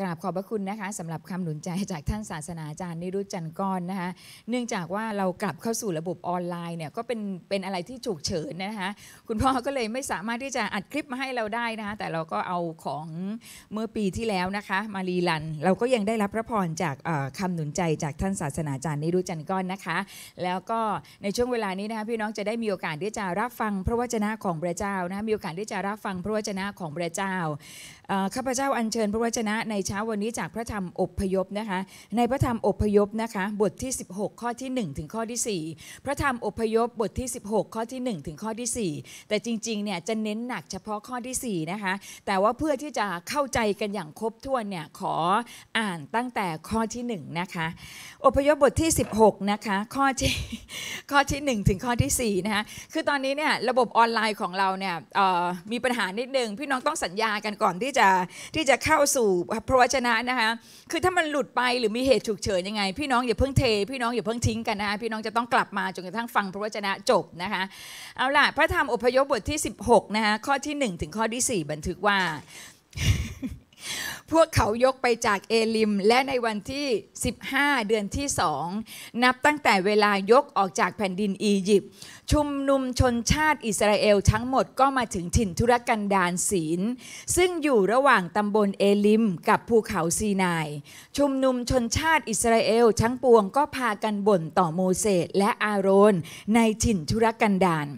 กราบขอบพระคุณนะคะสำหรับคำหนุนใจจากท่านศาสนาจารย์นิรุจันก้อนนะคะเนื่องจากว่าเรากลับเข้าสู่ระบบออนไลน์เนี่ยก็เป็นเป็นอะไรที่ฉุกเฉินนะคะคุณพ่อก็เลยไม่สามารถที่จะอัดคลิปมาให้เราได้นะคะแต่เราก็เอาของเมื่อปีที่แล้วนะคะ มารีลันเราก็ยังได้รับพระพรจากคำหนุนใจจากท่านศาสนาจารย์นิรุจันก้อนนะคะ แล้วก็ในช่วงเวลานี้นะคะพี่น้องจะได้มีโอกาสที่จะรับฟังพระวจนะของพระเจ้านะมีโอกาสที่จะรับฟังพระวจนะของพระเจ้าข้าพเจ้าอัญเชิญ พระวจนะในเช้าวันนี้จากพระธรรมอบพยพนะคะในพระธรรมอบพยพนะคะบทที่ 16 ข้อที่ 1 ถึงข้อที่ 4 พระธรรมอบพยพบทที่ 16 ข้อที่ 1 ถึงข้อที่ 4 แต่จริงๆเนี่ยจะเน้นหนักเฉพาะข้อที่4นะคะแต่ว่าเพื่อที่จะเข้าใจกันอย่างครบถ้วนเนี่ยขออ่านตั้งแต่ข้อที่1นะคะอพยพบทที่ 16นะคะข้อที่ข้อที่1ถึงข้อที่4นะคะคือตอนนี้เนี่ยระบบออนไลน์ของเราเนี่ยมีปัญหานิดนึงพี่น้องต้องสัญญากันก่อนที่จะที่จะเข้าสู่พระวจนะนะคะ คือถ้ามันหลุดไปหรือมีเหตุฉุกเฉินยังไงพี่น้องอย่าเพิ่งเทพี่น้องอย่าเพิ่งทิ้งกันนะคะพี่น้องจะต้องกลับมาจนกระทั่งฟังพระวจนะจบนะคะเอาล่ะพระธรรมอพยพบทที่ 16นะคะข้อที่ 1 ถึงข้อที่ 4 บันทึกว่าพวกเขายกไปจากเอลิม และในวันที่ 15 เดือนที่สองนับตั้งแต่เวลายกออกจากแผ่นดินอียิปต์ชุมนุมชนชาติอิสราเอลทั้งหมดก็มาถึงถิ่นธุรกันดารศีลซึ่งอยู่ระหว่างตำบลเอลิมกับภูเขาซีนาย ชุมนุมชนชาติอิสราเอล ทั้งปวงก็พากันบ่นต่อโมเสสและอาโรนในถิ่นธุรกันดาร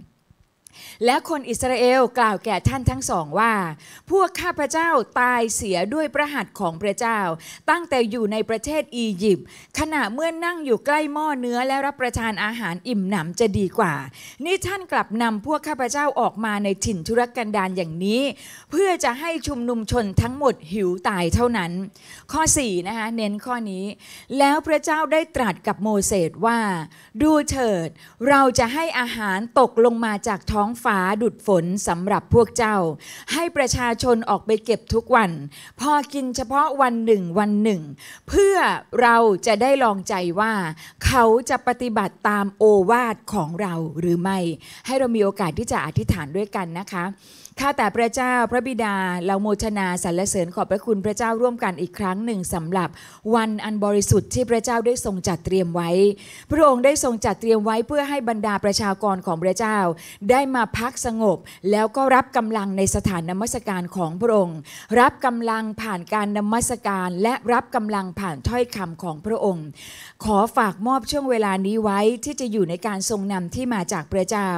และคนอิสราเอลกล่าวแก่ท่านทั้งสองว่า พวกข้าพเจ้าตายเสียด้วยพระหัตถ์ของพระเจ้า ตั้งแต่อยู่ในประเทศอียิปต์ขณะเมื่อนั่งอยู่ใกล้หม้อเนื้อและรับประทานอาหารอิ่มหนำจะดีกว่า นี่ท่านกลับนำพวกข้าพเจ้าออกมาในถิ่นทุรกันดารอย่างนี้ เพื่อจะให้ชุมนุมชนทั้งหมดหิวตายเท่านั้น ข้อ4นะคะเน้นข้อนี้ แล้วพระเจ้าได้ตรัสกับโมเสสว่าดูเถิดเราจะให้อาหารตกลงมาจากท้องฟ้าาดุดฝนสำหรับพวกเจ้า ให้ประชาชนออกไปเก็บทุกวันพอกินเฉพาะวันหนึ่ง วันหนึ่ง เพื่อเราจะได้ลองใจว่า เขาจะปฏิบัติตามโอวาทของเราหรือไม่ ให้เรามีโอกาสที่จะอธิษฐานด้วยกันนะคะข้าแต่พระเจ้า พระบิดา เราโมทนาสรรเสริญขอบพระคุณพระเจ้าร่วมกันอีกครั้งหนึ่งสำหรับวันอันบริสุทธิ์ที่พระเจ้าได้ทรงจัดเตรียมไว้ พระองค์ได้ทรงจัดเตรียมไว้เพื่อให้บรรดาประชากรของพระเจ้า ได้มาพักสงบ แล้วก็รับกำลังในสถานนมัสการของพระองค์ รับกำลังผ่านการนมัสการและรับกำลังผ่านถ้อยคำของพระองค์ ขอฝากมอบช่วงเวลานี้ไว้ที่จะอยู่ในการทรงนำที่มาจากพระเจ้า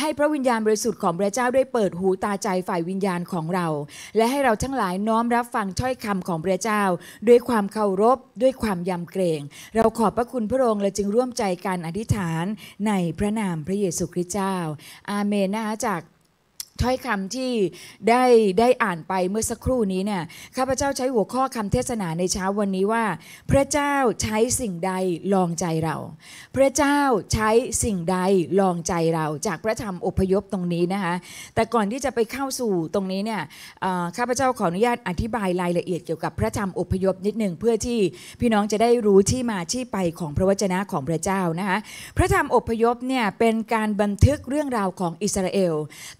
ให้พระวิญญาณบริสุทธิ์ของพระเจ้าได้เปิดหูตาใจฝ่ายวิญญาณของเรา และให้เราทั้งหลายน้อมรับฟังถ้อยคำของพระเจ้าด้วยความเคารพด้วยความยำเกรง เราขอบพระคุณพระองค์และจึงร่วมใจกันอธิษฐานในพระนามพระเยซูคริสต์เจ้า อาเมนนะคะจากถ้อยคำที่ได้ได้อ่านไปเมื่อสักครู่นี้เนี่ยข้าพเจ้าใช้หัวข้อคำเทศนาในเช้าวันนี้ว่า พระเจ้าใช้สิ่งใดลองใจเรา พระเจ้าใช้สิ่งใดลองใจเราจากพระธรรมอพยพตรงนี้นะคะแต่ก่อนที่จะไปเข้าสู่ตรงนี้เนี่ยข้าพเจ้าขออนุญาตอธิบายรายละเอียดเกี่ยวกับพระธรรมอพยพนิดหนึ่งเพื่อที่พี่น้องจะได้รู้ที่มาที่ไปของพระวจนะของพระเจ้านะคะพระธรรมอพยพเนี่ยเป็นการบันทึกเรื่องราวของอิสราเอล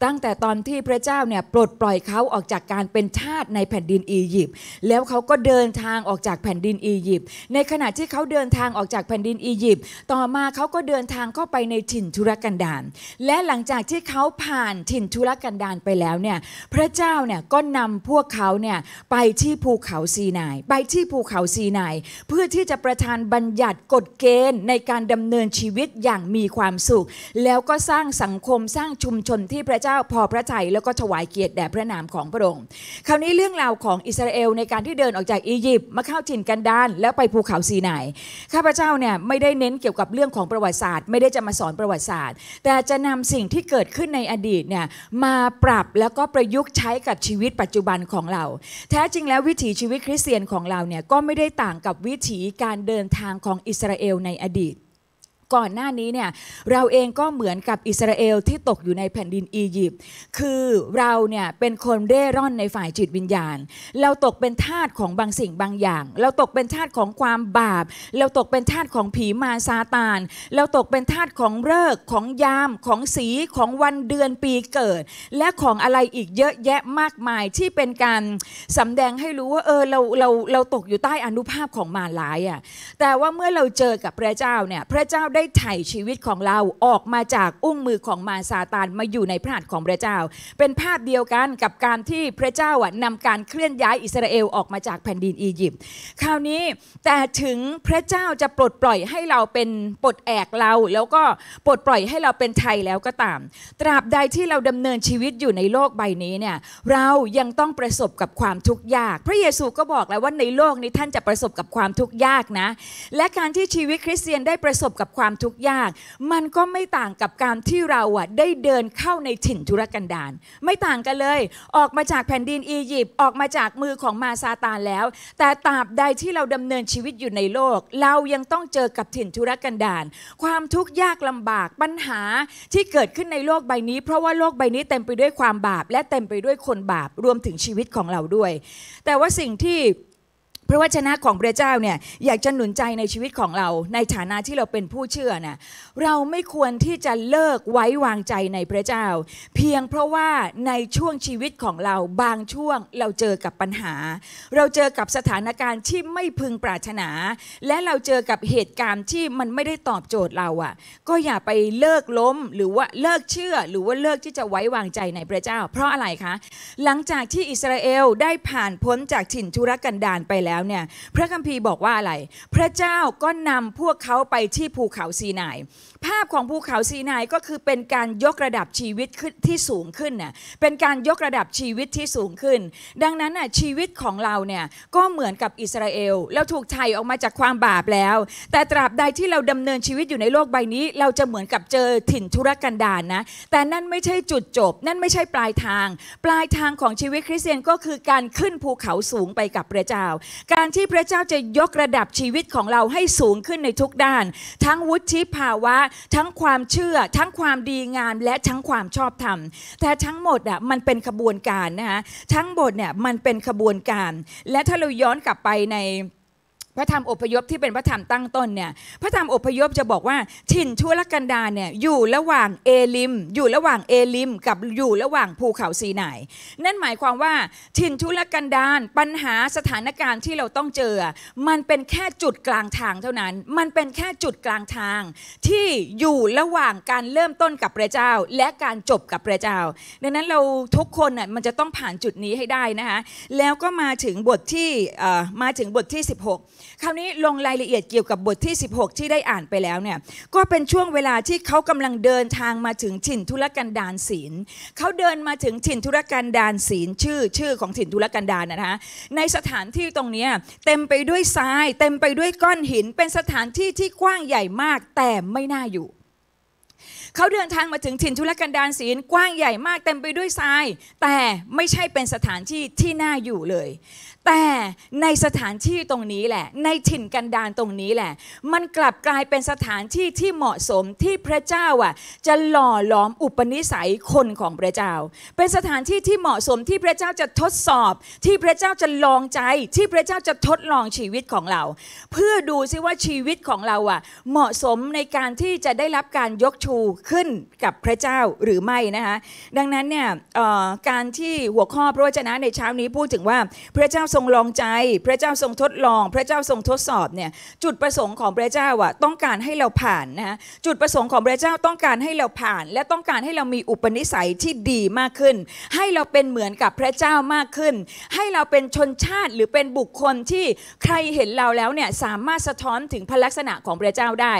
ตั้งแต่ตอนอนที่พระเจ้าเนี่ยปลดปล่อยเขาออกจากการเป็นทาสในแผ่นดินอียิปต์แล้วเขาก็เดินทางออกจากแผ่นดินอียิปต์ในขณะที่เขาเดินทางออกจากแผ่นดินอียิปต์ต่อมาเขาก็เดินทางเข้าไปในถิ่นทุรกันดารและหลังจากที่เขาผ่านถิ่นทุรกันดารไปแล้วเนี่ยพระเจ้าเนี่ยก็นำพวกเขาเนี่ยไปที่ภูเขาซีนายไปที่ภูเขาซีนายเพื่อที่จะประทานบัญญัติกฎเกณฑ์ในการดำเนินชีวิตอย่างมีความสุข แล้วก็สร้างสังคมสร้างชุมชนที่พระเจ้าพอพระระทัยแล้วก็ถวายเกียรติแด่พระนามของพระองค์ คราวนี้เรื่องราวของอิสราเอลในการที่เดินออกจากอียิปต์มาเข้าถิ่นกันดานแล้วไปภูเขาซีนายข้าพเจ้าเนี่ยไม่ได้เน้นเกี่ยวกับเรื่องของประวัติศาสตร์ ไม่ได้จะมาสอนประวัติศาสตร์ แต่จะนำสิ่งที่เกิดขึ้นในอดีตเนี่ยมาปรับแล้วก็ประยุกต์ใช้กับชีวิตปัจจุบันของเรา แท้จริงแล้ววิถีชีวิตคริสเตียนของเราเนี่ยก็ไม่ได้ต่างกับวิถีการเดินทางของอิสราเอลในอดีตก่อนหน้านี้เนี่ยเราเองก็เหมือนกับอิสราเอลที่ตกอยู่ในแผ่นดินอียิปต์คือเราเนี่ยเป็นคนเร่ร่อนในฝ่ายจิตวิญญาณ เราตกเป็นทาสของบางสิ่งบางอย่าง เราตกเป็นทาสของความบาป เราตกเป็นทาสของผีมาซาตานเราตกเป็นทาสของเลิกของยามของสีของวันเดือนปีเกิด และของอะไรอีกเยอะแยะมากมายที่เป็นการสำแดงให้รู้ว่าเออเราเราเราตกอยู่ใต้อนุภาพของมารหลายอะ่ะแต่ว่าเมื่อเราเจอกับพระเจ้าเนี่ยพระเจ้าได้ไถ่ชีวิตของเราออกมาจากอุ้งมือของมารซาตานมาอยู่ในพระหัตถ์ของพระเจ้า เป็นภาพเดียวกันกับการที่พระเจ้าอ่ะนำการเคลื่อนย้ายอิสราเอลออกมาจากแผ่นดินอียิปต์คราวนี้ แต่ถึงพระเจ้าจะปลดปล่อยให้เราเป็นปลดแอกเราแล้วก็ปลดปล่อยให้เราเป็นไทยแล้วก็ตาม ตราบใดที่เราดำเนินชีวิตอยู่ในโลกใบนี้เนี่ยเรายังต้องประสบกับความทุกข์ยาก พระเยซูก็บอกแล้วว่าในโลกนี้ท่านจะประสบกับความทุกข์ยากนะ และการที่ชีวิตคริสเตียนได้ประสบกับความความทุกข์ยาก มันก็ไม่ต่างกับการที่เราอ่ะ ได้เดินเข้าในถิ่นทุรกันดารไม่ต่างกันเลยออกมาจากแผ่นดินอียิปต์ออกมาจากมือของมาซาตานแล้ว แต่ตราบใดที่เราดำเนินชีวิตอยู่ในโลก เรายังต้องเจอกับถิ่นทุรกันดารความทุกข์ยากลำบากปัญหาที่เกิดขึ้นในโลกใบนี้ เพราะว่าโลกใบนี้เต็มไปด้วยความบาปและเต็มไปด้วยคนบาปรวมถึงชีวิตของเราด้วย แต่ว่าสิ่งที่พระวจนะของพระเจ้าเนี่ยอยากจะหนุนใจในชีวิตของเรา ในฐานะที่เราเป็นผู้เชื่อนะเราไม่ควรที่จะเลิกไว้วางใจในพระเจ้า เพียงเพราะว่าในช่วงชีวิตของเราบางช่วงเราเจอกับปัญหา เราเจอกับสถานการณ์ที่ไม่พึงปรารถนา และเราเจอกับเหตุการณ์ที่มันไม่ได้ตอบโจทย์เราอะ่ะก็อย่าไปเลิกล้มหรือว่าเลิกเชื่อหรือว่าเลิกที่จะไว้วางใจในพระเจ้า เพราะอะไรคะหลังจากที่อิสราเอลได้ผ่านพ้นจากถิ่นทุรกันดารไปแล้วแล้วเนี่ยพระคัมภีร์บอกว่าอะไร พระเจ้าก็นำพวกเขาไปที่ภูเขาซีนายภาพของภูเขาซีนายก็คือเป็นการยกระดับชีวิตที่สูงขึ้นน่ะ เป็นการยกระดับชีวิตที่สูงขึ้น ดังนั้นน่ะชีวิตของเราเนี่ยก็เหมือนกับอิสราเอลเราถูกไถ่ออกมาจากความบาปแล้ว แต่ตราบใดที่เราดำเนินชีวิตอยู่ในโลกใบนี้ เราจะเหมือนกับเจอถิ่นทุรกันดารนนะ แต่นั่นไม่ใช่จุดจบ นั่นไม่ใช่ปลายทาง ปลายทางของชีวิตคริสเตียนก็คือการขึ้นภูเขาสูงไปกับพระเจ้าการที่พระเจ้าจะยกระดับชีวิตของเราให้สูงขึ้นในทุกด้าน ทั้งวุฒิภาวะทั้งความเชื่อทั้งความดีงามและทั้งความชอบธรรม แต่ทั้งหมดอ่ะ มันเป็นขบวนการนะคะทั้งหมดเนี่ยมันเป็นขบวนการ และถ้าเราย้อนกลับไปในพระธรรมอพยพที่เป็นพระธรรมตั้งต้นเนี่ยพระธรรมอพยพจะบอกว่าถิ่นชั่วลกันดาเนี่ยอยู่ระหว่างเอลิม อยู่ระหว่างเอลิม กับอยู่ระหว่างภูเขาซีนายนั่นหมายความว่าถิ่นชั่วลกันดาปัญหาสถานการณ์ที่เราต้องเจอ มันเป็นแค่จุดกลางทางเท่านั้น มันเป็นแค่จุดกลางทาง ที่อยู่ระหว่างการเริ่มต้นกับพระเจ้าและการจบกับพระเจ้า ดังนั้นเราทุกคนน่ยมันจะต้องผ่านจุดนี้ให้ได้นะคะแล้วก็มาถึงบทที่มาถึงบทที่ 16คราวนี้ลงรายละเอียดเกี่ยวกับบทที่ 16 ที่ได้อ่านไปแล้วเนี่ยก็เป็นช่วงเวลาที่เขากำลังเดินทางมาถึงถิ่นธุรกันดารศีล เขาเดินมาถึงถิ่นธุรกันดารศีลชื่อ ชื่อของถิ่นธุรกันดารนะคะในสถานที่ตรงนี้เต็มไปด้วยทราย เต็มไปด้วยก้อนหินเป็นสถานที่ที่กว้างใหญ่มาก แต่ไม่น่าอยู่ เขาเดินทางมาถึงถิ่นธุรกันดารศีลกว้างใหญ่มาก เต็มไปด้วยทราย แต่ไม่ใช่เป็นสถานที่ที่น่าอยู่เลยแต่ในสถานที่ตรงนี้แหละในถิ่นกันดารตรงนี้แหละ มันกลับกลายเป็นสถานที่ที่เหมาะสมที่พระเจ้าอ่ะจะหล่อหลอมอุปนิสัยคนของพระเจ้า เป็นสถานที่ที่เหมาะสมที่พระเจ้าจะทดสอบที่พระเจ้าจะลองใจที่พระเจ้าจะทดลองชีวิตของเรา เพื่อดูซิว่าชีวิตของเราอ่ะเหมาะสมในการที่จะได้รับการยกชูขึ้นกับพระเจ้าหรือไม่นะคะดังนั้นเนี่ยการที่หัวข้อพระวจนะในเช้านี้พูดถึงว่าพระเจ้ารงลองใจพระเจ้าทรงทดลอง พระเจ้าทรงทดสอบเนี่ยจุดประสงค์ของพระเจ้าอะต้องการให้เราผ่านนะจุดประสงค์ของพระเจ้าต้องการให้เราผ่าน และต้องการให้เรามีอุปนิสัยที่ดีมากขึ้น ให้เราเป็นเหมือนกับพระเจ้ามากขึ้น ให้เราเป็นชนชาติหรือเป็นบุคคลที่ใครเห็นเราแล้วเนี่ยสามารถสะท้อนถึงพลักษณะของพระเจ้าได้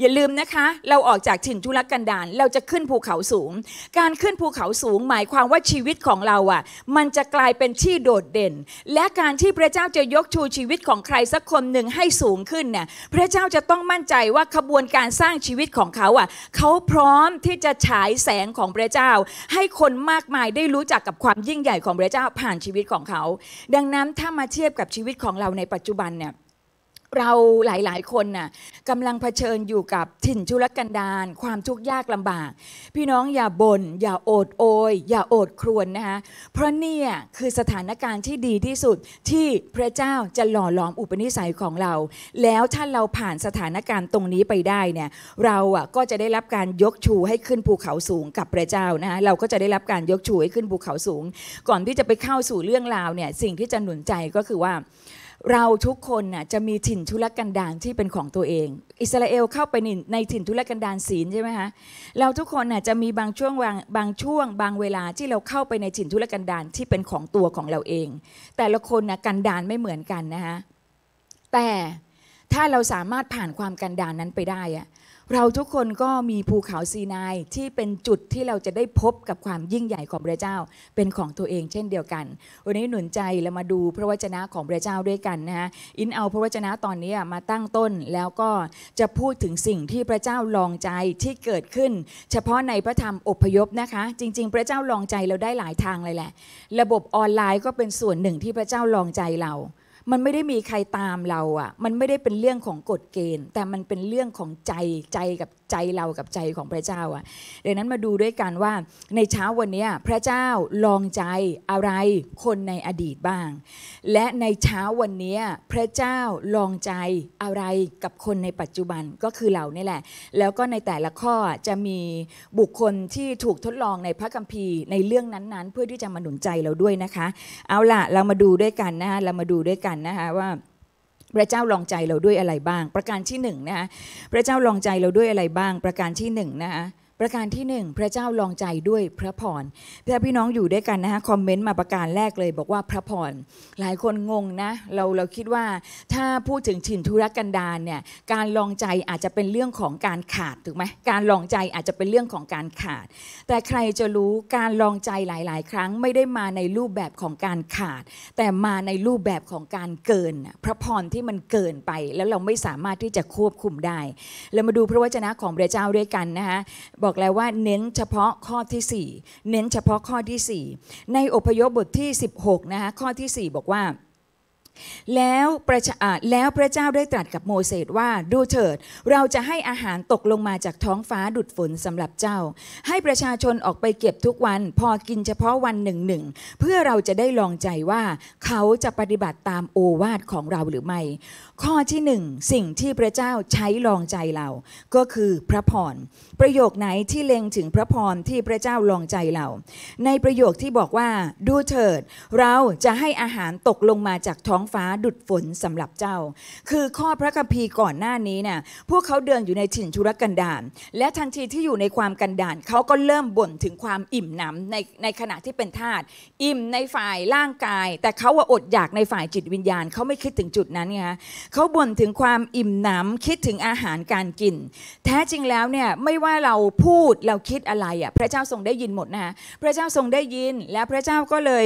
อย่าลืมนะคะเราออกจากถิ่นทุรกันดารเราจะขึ้นภูเขาสูง การขึ้นภูเขาสูง หมายความว่าชีวิตของเราอะมันจะกลายเป็นที่โดดเด่นและการการที่พระเจ้าจะยกชูชีวิตของใครสักคนหนึ่งให้สูงขึ้นเนี่ย พระเจ้าจะต้องมั่นใจว่าขบวนการสร้างชีวิตของเขาอ่ะ เขาพร้อมที่จะฉายแสงของพระเจ้า ให้คนมากมายได้รู้จักกับความยิ่งใหญ่ของพระเจ้าผ่านชีวิตของเขา ดังนั้นถ้ามาเทียบกับชีวิตของเราในปัจจุบันเนี่ยเราหลายๆ คนน่ะกำลังเผชิญอยู่กับถิ่นชุรกันดารความทุกข์ยากลำบาก พี่น้องอย่าบน่นอย่าโอดโอยอย่าโอดครวนนะคะเพราะเนี่ยคือสถานการณ์ที่ดีที่สุดที่พระเจ้าจะหล่อหลอมอุปนิสัยของเรา แล้วถ้าเราผ่านสถานการณ์ตรงนี้ไปได้เนี่ยเราอ่ะก็จะได้รับการยกชูให้ขึ้นภูเขาสูงกับพระเจ้านะคะเราก็จะได้รับการยกชูให้ขึ้นภูเขาสูง ก่อนที่จะไปเข้าสู่เรื่องราวเนี่ยสิ่งที่จะหนุนใจก็คือว่าเราทุกคนน่ะจะมีถิ่นทุรกันดารที่เป็นของตัวเอง อิสราเอลเข้าไปในถิ่นทุรกันดารศีลใช่ไหมคะเราทุกคนน่ะจะมีบางช่วงบางช่วง บางเวลาที่เราเข้าไปในถิ่นทุรกันดารที่เป็นของตัวของเราเอง แต่ละคนน่ะกันดารไม่เหมือนกันนะคะแต่ถ้าเราสามารถผ่านความกันดารนนั้นไปได้อะเราทุกคนก็มีภูเขาซีนายที่เป็นจุดที่เราจะได้พบกับความยิ่งใหญ่ของพระเจ้าเป็นของตัวเองเช่นเดียวกันวันนี้หนุนใจเรามาดูพระวจนะของพระเจ้าด้วยกันนะฮะอินเอาพระวจนะตอนนี้มาตั้งต้นแล้วก็จะพูดถึงสิ่งที่พระเจ้าลองใจที่เกิดขึ้น เฉพาะในพระธรรมอพยพนะคะ จริง ๆ พระเจ้าลองใจเราได้หลายทางเลยแหละ ระบบออนไลน์ก็เป็นส่วนหนึ่งที่พระเจ้าลองใจเรามันไม่ได้มีใครตามเราอ่ะ มันไม่ได้เป็นเรื่องของกฎเกณฑ์ แต่มันเป็นเรื่องของใจใจกับใจเรากับใจของพระเจ้าอ่ะ ดังนั้นมาดูด้วยกันว่าในเช้าวันนี้พระเจ้าลองใจอะไรคนในอดีตบ้าง และในเช้าวันนี้พระเจ้าลองใจอะไรกับคนในปัจจุบันก็คือเรานี่แหละ แล้วก็ในแต่ละข้อจะมีบุคคลที่ถูกทดลองในพระคัมภีร์ในเรื่องนั้นๆ เพื่อที่จะมาหนุนใจเราด้วยนะคะ เอาล่ะเรามาดูด้วยกันนะคะเรามาดูด้วยกันนะคะว่าพระเจ้าลองใจเราด้วยอะไรบ้าง ประการที่หนึ่งนะคะพระเจ้าลองใจเราด้วยอะไรบ้าง ประการที่หนึ่งนะคะประการที่ 1 พระเจ้าลองใจด้วยพระพรพี่พี่น้องอยู่ด้วยกันนะคะคอมเมนต์มาประการแรกเลยบอกว่าพระพรหลายคนงงนะเราเราคิดว่า ถ้าพูดถึงถิ่นธุรกันดารเนี่ยการลองใจอาจจะเป็นเรื่องของการขาดถูกไหมการลองใจอาจจะเป็นเรื่องของการขาด แต่ใครจะรู้การลองใจหลาย ๆ ครั้งไม่ได้มาในรูปแบบของการขาด แต่มาในรูปแบบของการเกินพระพรที่มันเกินไปแล้วเราไม่สามารถที่จะควบคุมได้เรามาดูพระวจนะของพระเจ้าด้วยกันนะคะบอกแล้วว่าเน้นเฉพาะข้อที่ 4 เน้นเฉพาะข้อที่ 4 ในอพยพบทที่ 16นะคะข้อที่ 4 บอกว่า แล้วประชาแล้วพระเจ้าได้ตรัสกับโมเสสว่าดูเถิดเราจะให้อาหารตกลงมาจากท้องฟ้าดุดฝนสำหรับเจ้า ให้ประชาชนออกไปเก็บทุกวัน พอกินเฉพาะวันหนึ่งหนึ่งเพื่อเราจะได้ลองใจว่า เขาจะปฏิบัติตามโอวาทของเราหรือไม่ข้อที่หนึ่งสิ่งที่พระเจ้าใช้ลองใจเรา ก็คือพระพรประโยคไหนที่เล็งถึงพระพรที่พระเจ้าลองใจเราในประโยคที่บอกว่าดูเถิด เราจะให้อาหารตกลงมาจากท้องฟ้าดุดฝนสำหรับเจ้า คือข้อพระคัมภีร์ก่อนหน้านี้เนี่ยพวกเขาเดินอยู่ในถิ่นชุรกันดารและทันทีที่อยู่ในความกันดารเขาก็เริ่มบ่นถึงความอิ่มหนำในในขณะที่เป็นทาสอิ่มในฝ่ายร่างกาย แต่เขาว่าอดอยากในฝ่ายจิตวิญญาณเขาไม่คิดถึงจุดนั้นไงเขาบ่นถึงความอิ่มหนำคิดถึงอาหารการกิน แท้จริงแล้วเนี่ยไม่ว่าเราพูดเราคิดอะไรอะ่ะพระเจ้าทรงได้ยินหมดนะะพระเจ้าทรงได้ยินและพระเจ้าก็เลย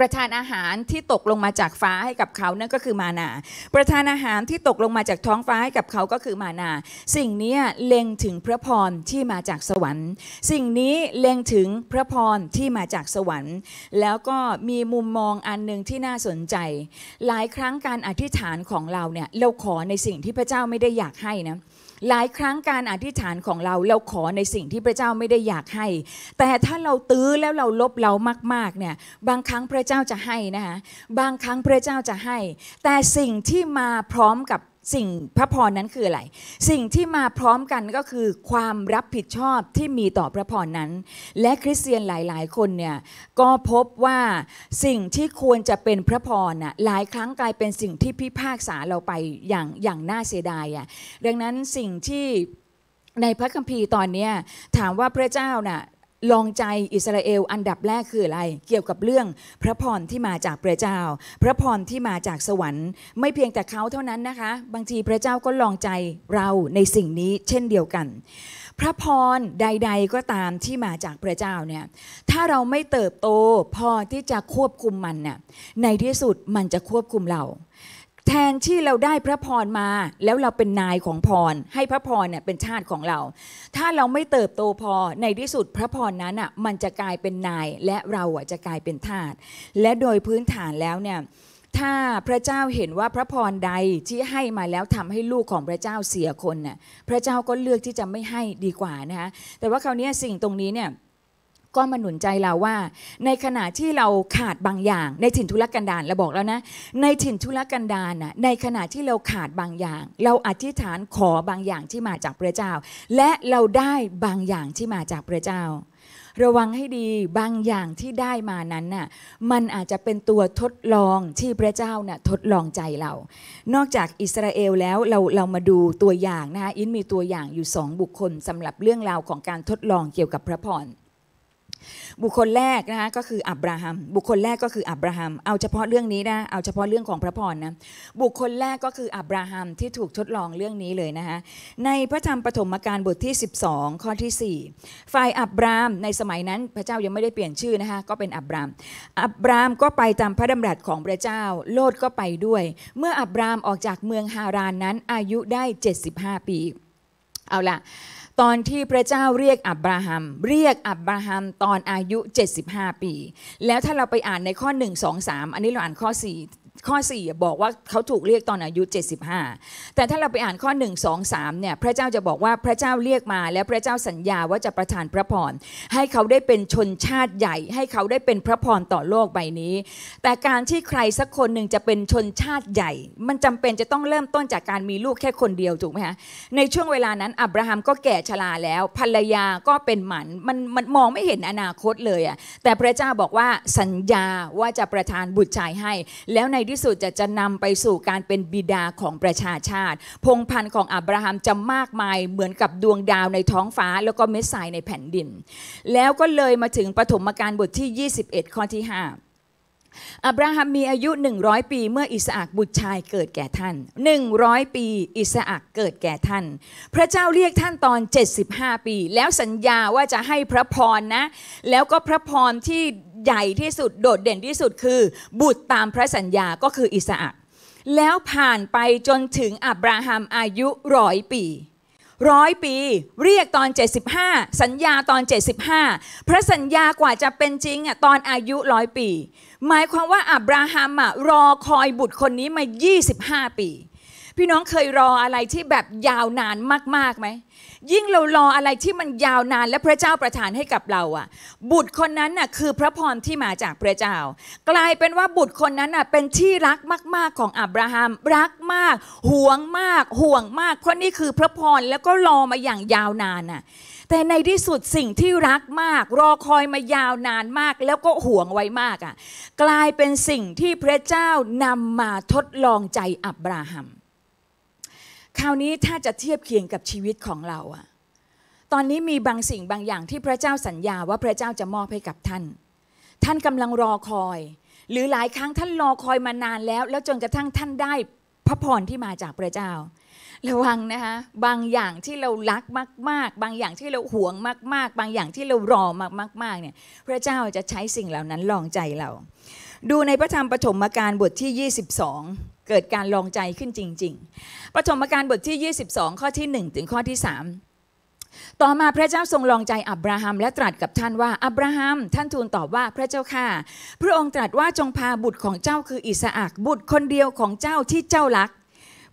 ประธานอาหารที่ตกลงมาจากฟ้าให้กับเขานั่นก็คือมานาประธานอาหารที่ตกลงมาจากท้องฟ้าให้กับเขาก็คือมานา สิ่งนี้เล็งถึงพระพรที่มาจากสวรรค์ สิ่งนี้เล็งถึงพระพรที่มาจากสวรรค์แล้วก็มีมุมมองอันหนึ่งที่น่าสนใจ หลายครั้งการอธิษฐานของเราเนี่ยเราขอในสิ่งที่พระเจ้าไม่ได้อยากให้นะหลายครั้งการอธิษฐานของเราเราขอในสิ่งที่พระเจ้าไม่ได้อยากให้ แต่ถ้าเราตื้อแล้วเราลบเรามากๆเนี่ย บางครั้งพระเจ้าจะให้นะคะบางครั้งพระเจ้าจะให้ แต่สิ่งที่มาพร้อมกับสิ่งพระพรนั้นคืออะไร สิ่งที่มาพร้อมกันก็คือความรับผิดชอบที่มีต่อพระพรนั้น และคริสเตียนหลายๆ คนเนี่ยก็พบว่าสิ่งที่ควรจะเป็นพระพรน่ะหลายครั้งกลายเป็นสิ่งที่พิพากษาเราไปอย่างอย่างน่าเสียดายอ่ะดังนั้นสิ่งที่ในพระคัมภีร์ตอนนี้ถามว่าพระเจ้าน่ะลองใจอิสราเอลอันดับแรกคืออะไร เกี่ยวกับเรื่องพระพรที่มาจากพระเจ้า พระพรที่มาจากสวรรค์ไม่เพียงแต่เขาเท่านั้นนะคะ บางทีพระเจ้าก็ลองใจเราในสิ่งนี้เช่นเดียวกัน พระพรใด ๆก็ตามที่มาจากพระเจ้าเนี่ยถ้าเราไม่เติบโตพอที่จะควบคุมมันน่ยในที่สุดมันจะควบคุมเราแทนที่เราได้พระพรมา แล้วเราเป็นนายของพร ให้พระพรเนี่ยเป็นชาติของเรา ถ้าเราไม่เติบโตพอในที่สุดพระพรนั้นอ่ะมันจะกลายเป็นนายและเราอ่ะจะกลายเป็นทาสและโดยพื้นฐานแล้วเนี่ยถ้าพระเจ้าเห็นว่าพระพรใดที่ให้มาแล้วทำให้ลูกของพระเจ้าเสียคนน่ะพระเจ้าก็เลือกที่จะไม่ให้ดีกว่านะคะแต่ว่าคราวนี้สิ่งตรงนี้เนี่ยก็มาหนุนใจเราว่าในขณะที่เราขาดบางอย่าง ในถิ่นทุรกันดารเราบอกแล้วนะในถิ่นทุรกันดารนะในขณะที่เราขาดบางอย่าง เราอธิษฐานขอบางอย่างที่มาจากพระเจ้า และเราได้บางอย่างที่มาจากพระเจ้า ระวังให้ดีบางอย่างที่ได้มานั้นน่ะมันอาจจะเป็นตัวทดลองที่พระเจ้าน่ะทดลองใจเรา นอกจากอิสราเอลแล้วเราเรามาดูตัวอย่างนะคะอินมีตัวอย่างอยู่สองบุคคลสำหรับเรื่องราวของการทดลองเกี่ยวกับพระพรบุคคลแรกนะคะก็คืออับราฮัมบุคคลแรกก็คืออับราฮัมเอาเฉพาะเรื่องนี้นะเอาเฉพาะเรื่องของพระพรนะบุคคลแรกก็คืออับราฮัมที่ถูกทดลองเรื่องนี้เลยนะคะในพระธรรมปฐมกาลบทที่ 12 ข้อที่4ฝ่ายอับรามในสมัยนั้นพระเจ้ายังไม่ได้เปลี่ยนชื่อนะคะก็เป็นอับรามอับรามก็ไปตามพระดำรัสของพระเจ้าโลดก็ไปด้วย เมื่ออับรามออกจากเมืองฮารานนั้นอายุได้ 75 ปีเอาละ่ะตอนที่พระเจ้าเรียกอับราฮัม เรียกอับราฮัมตอนอายุ 75 ปี แล้วถ้าเราไปอ่านในข้อ 1 2 3 อันนี้เราอ่านข้อ 4ข้อ4บอกว่าเขาถูกเรียกตอนอายุ 75 แต่ถ้าเราไปอ่านข้อ1 2 3เนี่ยพระเจ้าจะบอกว่าพระเจ้าเรียกมา และพระเจ้าสัญญาว่าจะประทานพระพรให้เขาได้เป็นชนชาติใหญ่ ให้เขาได้เป็นพระพรต่อโลกใบนี้ แต่การที่ใครสักคนหนึ่งจะเป็นชนชาติใหญ่ มันจำเป็นจะต้องเริ่มต้นจากการมีลูกแค่คนเดียวถูกไหมคะในช่วงเวลานั้นอับราฮัมก็แก่ชราแล้ว ภรรยาก็เป็นหมัน มันมันมองไม่เห็นอนาคตเลยอะแต่พระเจ้าบอกว่าสัญญาว่าจะประทานบุตรชายให้ แล้วในที่สุดจะจะนำไปสู่การเป็นบิดาของประชาชาติ พงพันธุ์ของอับราฮัมจะมากมายเหมือนกับดวงดาวในท้องฟ้า แล้วก็เม็ดทรายในแผ่นดิน แล้วก็เลยมาถึงปฐมกาลบทที่ 21 ข้อที่ 5อับราฮัมมีอายุ 100 ปีเมื่ออิสอักบุตรชายเกิดแก่ท่าน 100 ปีอิสอักเกิดแก่ท่าน พระเจ้าเรียกท่านตอน 75 ปี แล้วสัญญาว่าจะให้พระพรนะ แล้วก็พระพรที่ใหญ่ที่สุดโดดเด่นที่สุดคือ บุตรตามพระสัญญาก็คืออิสอักแล้วผ่านไปจนถึงอับราฮัมอายุร้อยปีร้อยปีเรียกตอน 75 สัญญาตอน 75 พระสัญญากว่าจะเป็นจริงอ่ะตอนอายุร้อยปี หมายความว่าอับราฮัมอ่ะรอคอยบุตรคนนี้มา 25 ปี พี่น้องเคยรออะไรที่แบบยาวนานมากๆไหมยิ่งเรารออะไรที่มันยาวนานและพระเจ้าประทานให้กับเราอ่ะบุตรคนนั้นน่ะคือพระพรที่มาจากพระเจ้า กลายเป็นว่าบุตรคนนั้นน่ะเป็นที่รักมากๆของอับราฮัมรักมากห่วงมาก ห่วงมาก เพราะนี่คือพระพรแล้วก็รอมาอย่างยาวนานน่ะแต่ในที่สุดสิ่งที่รักมาก รอคอยมายาวนานมากแล้วก็ห่วงไว้มากอะ่ะกลายเป็นสิ่งที่พระเจ้านำมาทดลองใจอับราฮัมคราวนี้ถ้าจะเทียบเคียงกับชีวิตของเราอะ ตอนนี้มีบางสิ่งบางอย่างที่พระเจ้าสัญญาว่าพระเจ้าจะมอบให้กับท่าน ท่านกำลังรอคอย หรือหลายครั้งท่านรอคอยมานานแล้ว แล้วจนกระทั่งท่านได้พระพรที่มาจากพระเจ้า ระวังนะคะ บางอย่างที่เรารักมาก ๆ บางอย่างที่เราหวงมาก ๆ บางอย่างที่เรารอมากๆเนี่ย พระเจ้าจะใช้สิ่งเหล่านั้นลองใจเรา ดูในพระธรรมปฐมกาลบทที่ 22เกิดการลองใจขึ้นจริง ๆ ประถมการบทที่ 22 ข้อที่ 1 ถึงข้อที่ 3 ต่อมาพระเจ้าทรงลองใจอับราฮัมและตรัสกับท่านว่าอับราฮัม ท่านทูลตอบว่าพระเจ้าค่ะพระองค์ตรัสว่าจงพาบุตรของเจ้าคืออิสอักบุตรคนเดียวของเจ้าที่เจ้ารัก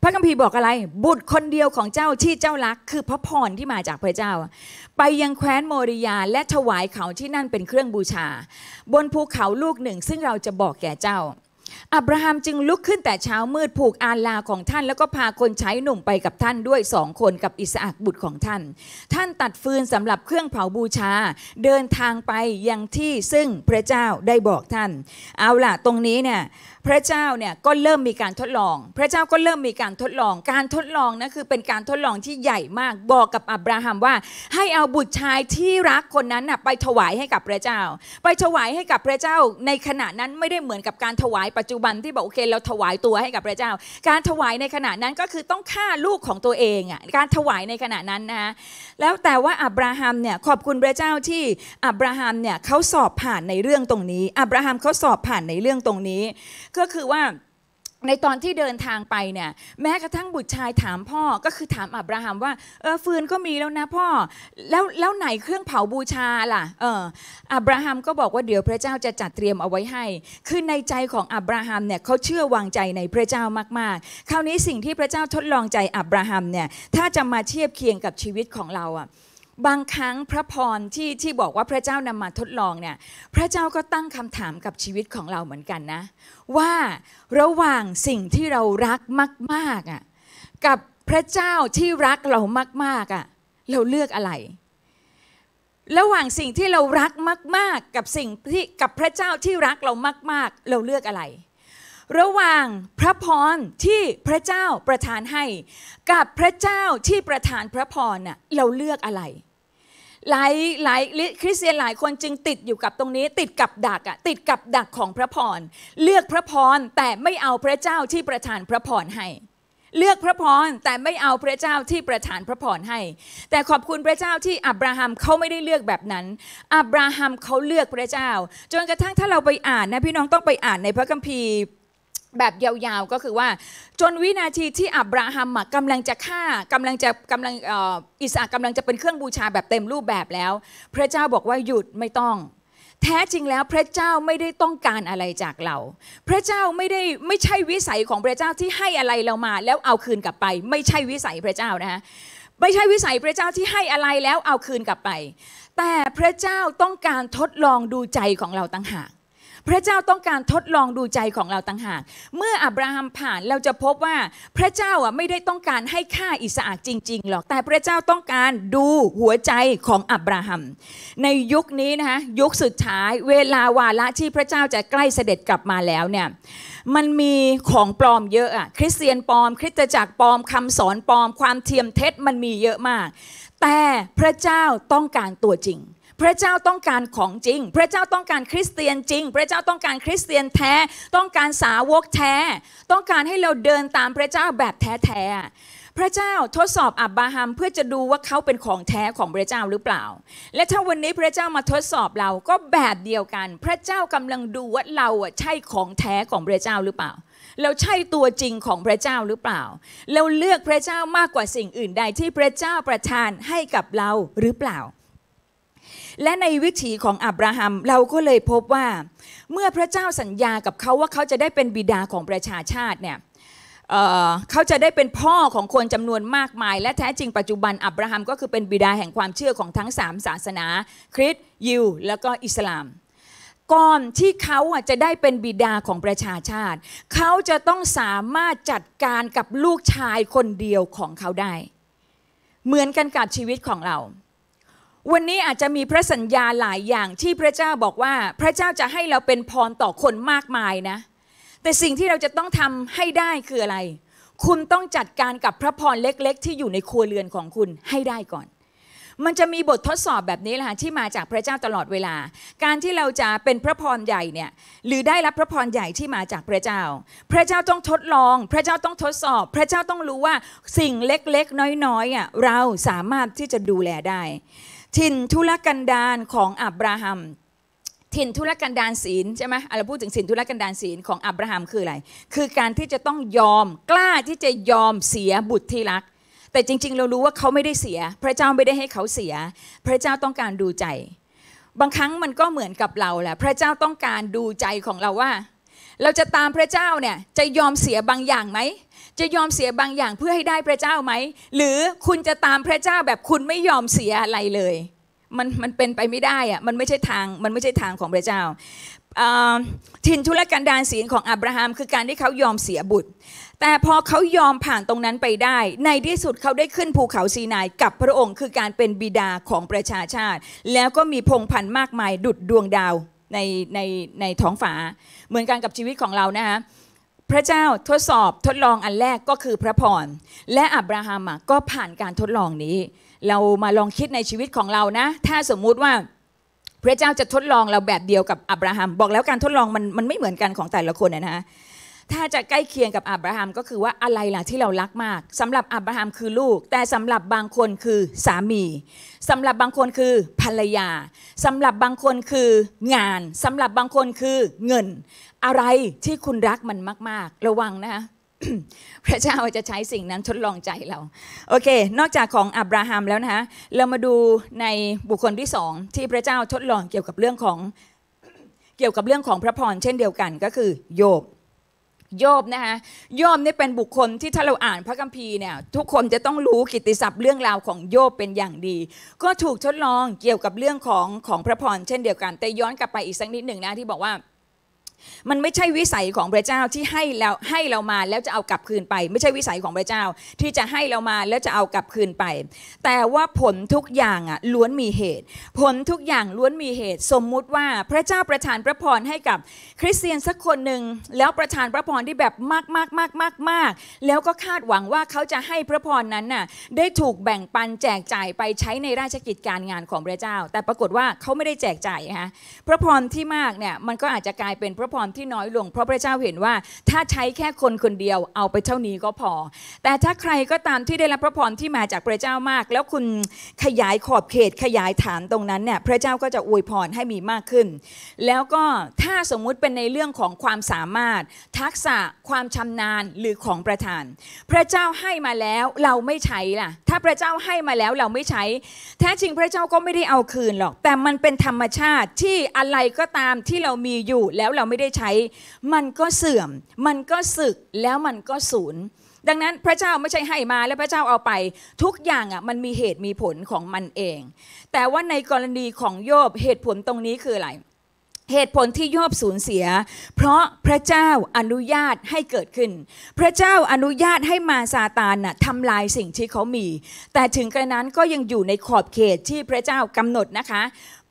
พระคัมภีร์บอกอะไรบุตรคนเดียวของเจ้าที่เจ้ารัก คือพระพรที่มาจากพระเจ้า ไปยังแคว้นโมริยาและถวายเขาที่นั่นเป็นเครื่องบูชา บนภูเขาลูกหนึ่ง ซึ่งเราจะบอกแก่เจ้าอับราฮัมจึงลุกขึ้นแต่เช้ามืดผูกอาลาของท่านแล้วก็พาคนใช้หนุ่มไปกับท่านด้วยสองคนกับอิสอักบุตรของท่าน ท่านตัดฟืนสำหรับเครื่องเผาบูชา เดินทางไปยังที่ซึ่งพระเจ้าได้บอกท่าน เอาล่ะตรงนี้เนี่ยพระเจ้าเนี่ยก็เริ่มมีการทดลอง พระเจ้าก็เริ่มมีการทดลอง การทดลองนะคือเป็นการทดลองที่ใหญ่มากบอกกับอับราฮัมว่า ให้เอาบุตรชายที่รักคนนั้นนะไปถวายให้กับพระเจ้า ไปถวายให้กับพระเจ้าในขณะนั้นไม่ได้เหมือนกับการถวายปัจจุบันที่บอกโอเคเราถวายตัวให้กับพระเจ้า การถวายในขณะนั้นก็คือต้องฆ่าลูกของตัวเองอ่ะการถวายในขณะนั้นนะแล้วแต่ว่าอับราฮัมเนี่ยขอบคุณพระเจ้าที่อับราฮัมเนี่ยเขาสอบผ่านในเรื่องตรงนี้อับราฮัมเขาสอบผ่านในเรื่องตรงนี้ก็คือว่าในตอนที่เดินทางไปเนี่ยแม้กระทั่งบุตรชายถามพ่อก็คือถามอับราฮัมว่า เออฟืนก็มีแล้วนะพ่อ แล้วแล้วไหนเครื่องเผาบูชาล่ะเอออับราฮัมก็บอกว่าเดี๋ยวพระเจ้าจะจัดเตรียมเอาไว้ให้คือในใจของอับราฮัมเนี่ยเขาเชื่อวางใจในพระเจ้ามาก ๆ คราวนี้สิ่งที่พระเจ้าทดลองใจอับราฮัมเนี่ยถ้าจะมาเทียบเคียงกับชีวิตของเราอ่ะบางครั้งพระพรที่ที่บอกว่าพระเจ้านำมาทดลองเนี่ย พระเจ้าก็ตั้งคำถามกับชีวิตของเราเหมือนกันนะ ว่าระหว่างสิ่งที่เรารักมากๆอ่ะกับพระเจ้าที่รักเรามากๆอ่ะเราเลือกอะไร ระหว่างสิ่งที่เรารักมาก ๆกับสิ่งที่กับพระเจ้าที่รักเรามาก ๆ เราเลือกอะไร ระหว่างพระพรที่พระเจ้าประทานให้ กับพระเจ้าที่ประทานพระพรน่ะเราเลือกอะไรหลายหลายคริสเตียนหลายคนจึงติดอยู่กับตรงนี้ติดกับดักอ่ะติดกับดักของพระพรเลือกพระพรแต่ไม่เอาพระเจ้าที่ประทานพระพรให้ เลือกพระพรแต่ไม่เอาพระเจ้าที่ประทานพระพรให้ แต่ขอบคุณพระเจ้าที่อับราฮัมเขาไม่ได้เลือกแบบนั้นอับราฮัมเขาเลือกพระเจ้า จนกระทั่งถ้าเราไปอ่านนะพี่น้องต้องไปอ่านในพระคัมภีร์แบบยาวๆก็คือว่าจนวินาทีที่อับราฮัมกำลังจะฆ่ากำลังจะกำลังอิสอะกำลังจะเป็นเครื่องบูชาแบบเต็มรูปแบบแล้ว พระเจ้าบอกว่าหยุดไม่ต้อง แท้จริงแล้วพระเจ้าไม่ได้ต้องการอะไรจากเรา พระเจ้าไม่ได้ไม่ใช่วิสัยของพระเจ้าที่ให้อะไรเรามา แล้วเอาคืนกลับไป ไม่ใช่วิสัยพระเจ้านะฮะไม่ใช่วิสัยพระเจ้าที่ให้อะไรแล้วเอาคืนกลับไป แต่พระเจ้าต้องการทดลองดูใจของเราต่างหากพระเจ้าต้องการทดลองดูใจของเราต่างหาก เมื่ออับราฮัมผ่านเราจะพบว่าพระเจ้าอ่ะไม่ได้ต้องการให้ฆ่าอิสอากจริง ๆหรอก แต่พระเจ้าต้องการดูหัวใจของอับราฮัม ในยุคนี้นะคะยุคสุดท้ายเวลาวาระที่พระเจ้าจะใกล้เสด็จกลับมาแล้วเนี่ยมันมีของปลอมเยอะอะคริสเตียนปลอมคริสตจักรปลอมคำสอนปลอม ความเทียมเท็จมันมีเยอะมาก แต่พระเจ้าต้องการตัวจริงพระเจ้าต้องการของจริง พระเจ้าต้องการคริสเตียนจริง พระเจ้าต้องการคริสเตียนแท้ ต้องการสาวกแท้ ต้องการให้เราเดินตามพระเจ้าแบบแท้ๆ พระเจ้าทดสอบอับบาฮัมเพื่อจะดูว่าเขาเป็นของแท้ของพระเจ้าหรือเปล่า และถ้าวันนี้พระเจ้ามาทดสอบเราก็แบบเดียวกัน พระเจ้ากำลังดูว่าเราอะใช่ของแท้ของพระเจ้าหรือเปล่า เราใช่ตัวจริงของพระเจ้าหรือเปล่า เราเลือกพระเจ้ามากกว่าสิ่งอื่นใดที่พระเจ้าประทานให้กับเราหรือเปล่าและในวิถีของอับราฮัม เราก็เลยพบว่าเมื่อพระเจ้าสัญญากับเขาว่าเขาจะได้เป็นบิดาของประชาชาติเนี่ยเเขาจะได้เป็นพ่อของคนจำนวนมากมาย และแท้จริงปัจจุบันอับราฮัม ก็คือเป็นบิดาแห่งความเชื่อของทั้ง3ศาสนาคริสต์ยิวแล้วก็อิสลาม ก่อนที่เขาจะได้เป็นบิดาของประชาชาติ เขาจะต้องสามารถจัดการกับลูกชายคนเดียวของเขาได้ เหมือนกันกับชีวิตของเราวันนี้อาจจะมีพระสัญญาหลายอย่างที่พระเจ้าบอกว่าพระเจ้าจะให้เราเป็นพรต่อคนมากมายนะ แต่สิ่งที่เราจะต้องทำให้ได้คืออะไร คุณต้องจัดการกับพระพรเล็ก ๆ ที่อยู่ในครัวเรือนของคุณให้ได้ก่อน มันจะมีบททดสอบแบบนี้แหละที่มาจากพระเจ้าตลอดเวลา การที่เราจะเป็นพระพรใหญ่เนี่ย หรือได้รับพระพรใหญ่ที่มาจากพระเจ้า พระเจ้าต้องทดลอง พระเจ้าต้องทดสอบ พระเจ้าต้องรู้ว่าสิ่งเล็กๆ น้อยๆอ่ะเราสามารถที่จะดูแลได้ถิ่นทุรกันดารของอับราฮัมถิ่นธุรกันดารศีลใช่ไหมเราพูดถึงสินธุรกันดารศีลของอับราฮัมคืออะไรคือการที่จะต้องยอมกล้าที่จะยอมเสียบุตรที่รักแต่จริง ๆ เรารู้ว่าเขาไม่ได้เสีย พระเจ้าไม่ได้ให้เขาเสีย พระเจ้าต้องการดูใจ บางครั้งมันก็เหมือนกับเราแหละพระเจ้าต้องการดูใจของเราว่า เราจะตามพระเจ้าเนี่ยจะยอมเสียบางอย่างไหมจะยอมเสียบางอย่างเพื่อให้ได้พระเจ้าไหมหรือคุณจะตามพระเจ้าแบบคุณไม่ยอมเสียอะไรเลย มันมันเป็นไปไม่ได้อะมันไม่ใช่ทางมันไม่ใช่ทางของพระเจ้าทินทุรกันดารศีลของอับราฮัม คือการที่เขายอมเสียบุตร แต่พอเขายอมผ่านตรงนั้นไปได้ ในที่สุดเขาได้ขึ้นภูเขาซีนายกับพระองค์คือการเป็นบิดาของประชาชาติ แล้วก็มีพงพันธุ์มากมายดุดดวงดาวในในในท้องฟ้าเหมือนกันกับชีวิตของเรานะคะพระเจ้าทดสอบทดลองอันแรกก็คือพระพรและอับราฮัมก็ผ่านการทดลองนี้ เรามาลองคิดในชีวิตของเรานะ ถ้าสมมุติว่าพระเจ้าจะทดลองเราแบบเดียวกับอับราฮัม บอกแล้วการทดลองมันมันไม่เหมือนกันของแต่ละคนนะฮะถ้าจะใกล้เคียงกับอับราฮัม ก็คือว่าอะไรล่ะที่เรารักมาก สำหรับอับราฮัมคือลูก แต่สำหรับบางคนคือสามี สำหรับบางคนคือภรรยา สำหรับบางคนคืองาน สำหรับบางคนคือเงิน อะไรที่คุณรักมันมาก ๆ ระวังนะคะพระเจ้าจะใช้สิ่งนั้นทดลองใจเรา โอเค นอกจากของอับราฮัมแล้วนะคะเรามาดูในบุคคลที่สองที่พระเจ้าทดลองเกี่ยวกับเรื่องของเกี่ยวกับเรื่องของพระพรเช่นเดียวกันก็คือ โยบโยบนะคะโยบนี่เป็นบุคคลที่ถ้าเราอ่านพระคัมภีร์เนี่ยทุกคนจะต้องรู้กิตติศัพท์เรื่องราวของโยบเป็นอย่างดี ก็ถูกทดลองเกี่ยวกับเรื่องของของพระพรเช่นเดียวกัน แต่ย้อนกลับไปอีกสักนิดหนึ่งนะที่บอกว่ามันไม่ใช่วิสัยของพระเจ้าที่ให้เราให้เรามา แล้วจะเอากลับคืนไป ไม่ใช่วิสัยของพระเจ้าที่จะให้เรามาแล้วจะเอากลับคืนไป แต่ว่าผลทุกอย่างอ่ะล้วนมีเหตุ ผลทุกอย่างล้วนมีเหตุ สมมุติว่าพระเจ้าประทานพระพรให้กับคริสเตียนสักคนหนึ่งแล้วประทานพระพรที่แบบมากมากมากมากมากแล้วก็คาดหวังว่าเขาจะให้พระพรนั้นน่ะได้ถูกแบ่งปันแจกจ่ายไปใช้ในราชกิจการงานของพระเจ้า แต่ปรากฏว่าเขาไม่ได้แจกจ่ายฮะพระพรที่มากเนี่ยมันก็อาจจะกลายเป็นพระระพรที่น้อยลง เพราะพระเจ้าเห็นว่า ถ้าใช้แค่คนคนเดียวเอาไปเท่านี้ก็พอ แต่ถ้าใครก็ตามที่ได้รับพระพรที่มาจากพระเจ้ามาก แล้วคุณขยายขอบเขตขยายฐานตรงนั้นเนี่ย พระเจ้าก็จะอวยพรให้มีมากขึ้น แล้วก็ถ้าสมมุติเป็นในเรื่องของความสามารถทักษะความชำนาญหรือของประธาน พระเจ้าให้มาแล้วเราไม่ใช้ล่ะ ถ้าพระเจ้าให้มาแล้วเราไม่ใช้ แท้จริงพระเจ้าก็ไม่ได้เอาคืนหรอก แต่มันเป็นธรรมชาติที่อะไรก็ตามที่เรามีอยู่แล้วเราไม่ไม่ได้ใช้มันก็เสื่อม มันก็สึกแล้วมันก็สูญ ดังนั้นพระเจ้าไม่ใช่ให้มาแล้วพระเจ้าเอาไปทุกอย่างอ่ะมันมีเหตุมีผลของมันเอง แต่ว่าในกรณีของโยบเหตุผลตรงนี้คืออะไรเหตุผลที่โยบสูญเสีย เพราะพระเจ้าอนุญาตให้เกิดขึ้น พระเจ้าอนุญาตให้มาซาตานน่ะทำลายสิ่งที่เขามี แต่ถึงกระนั้นก็ยังอยู่ในขอบเขตที่พระเจ้ากำหนดนะคะ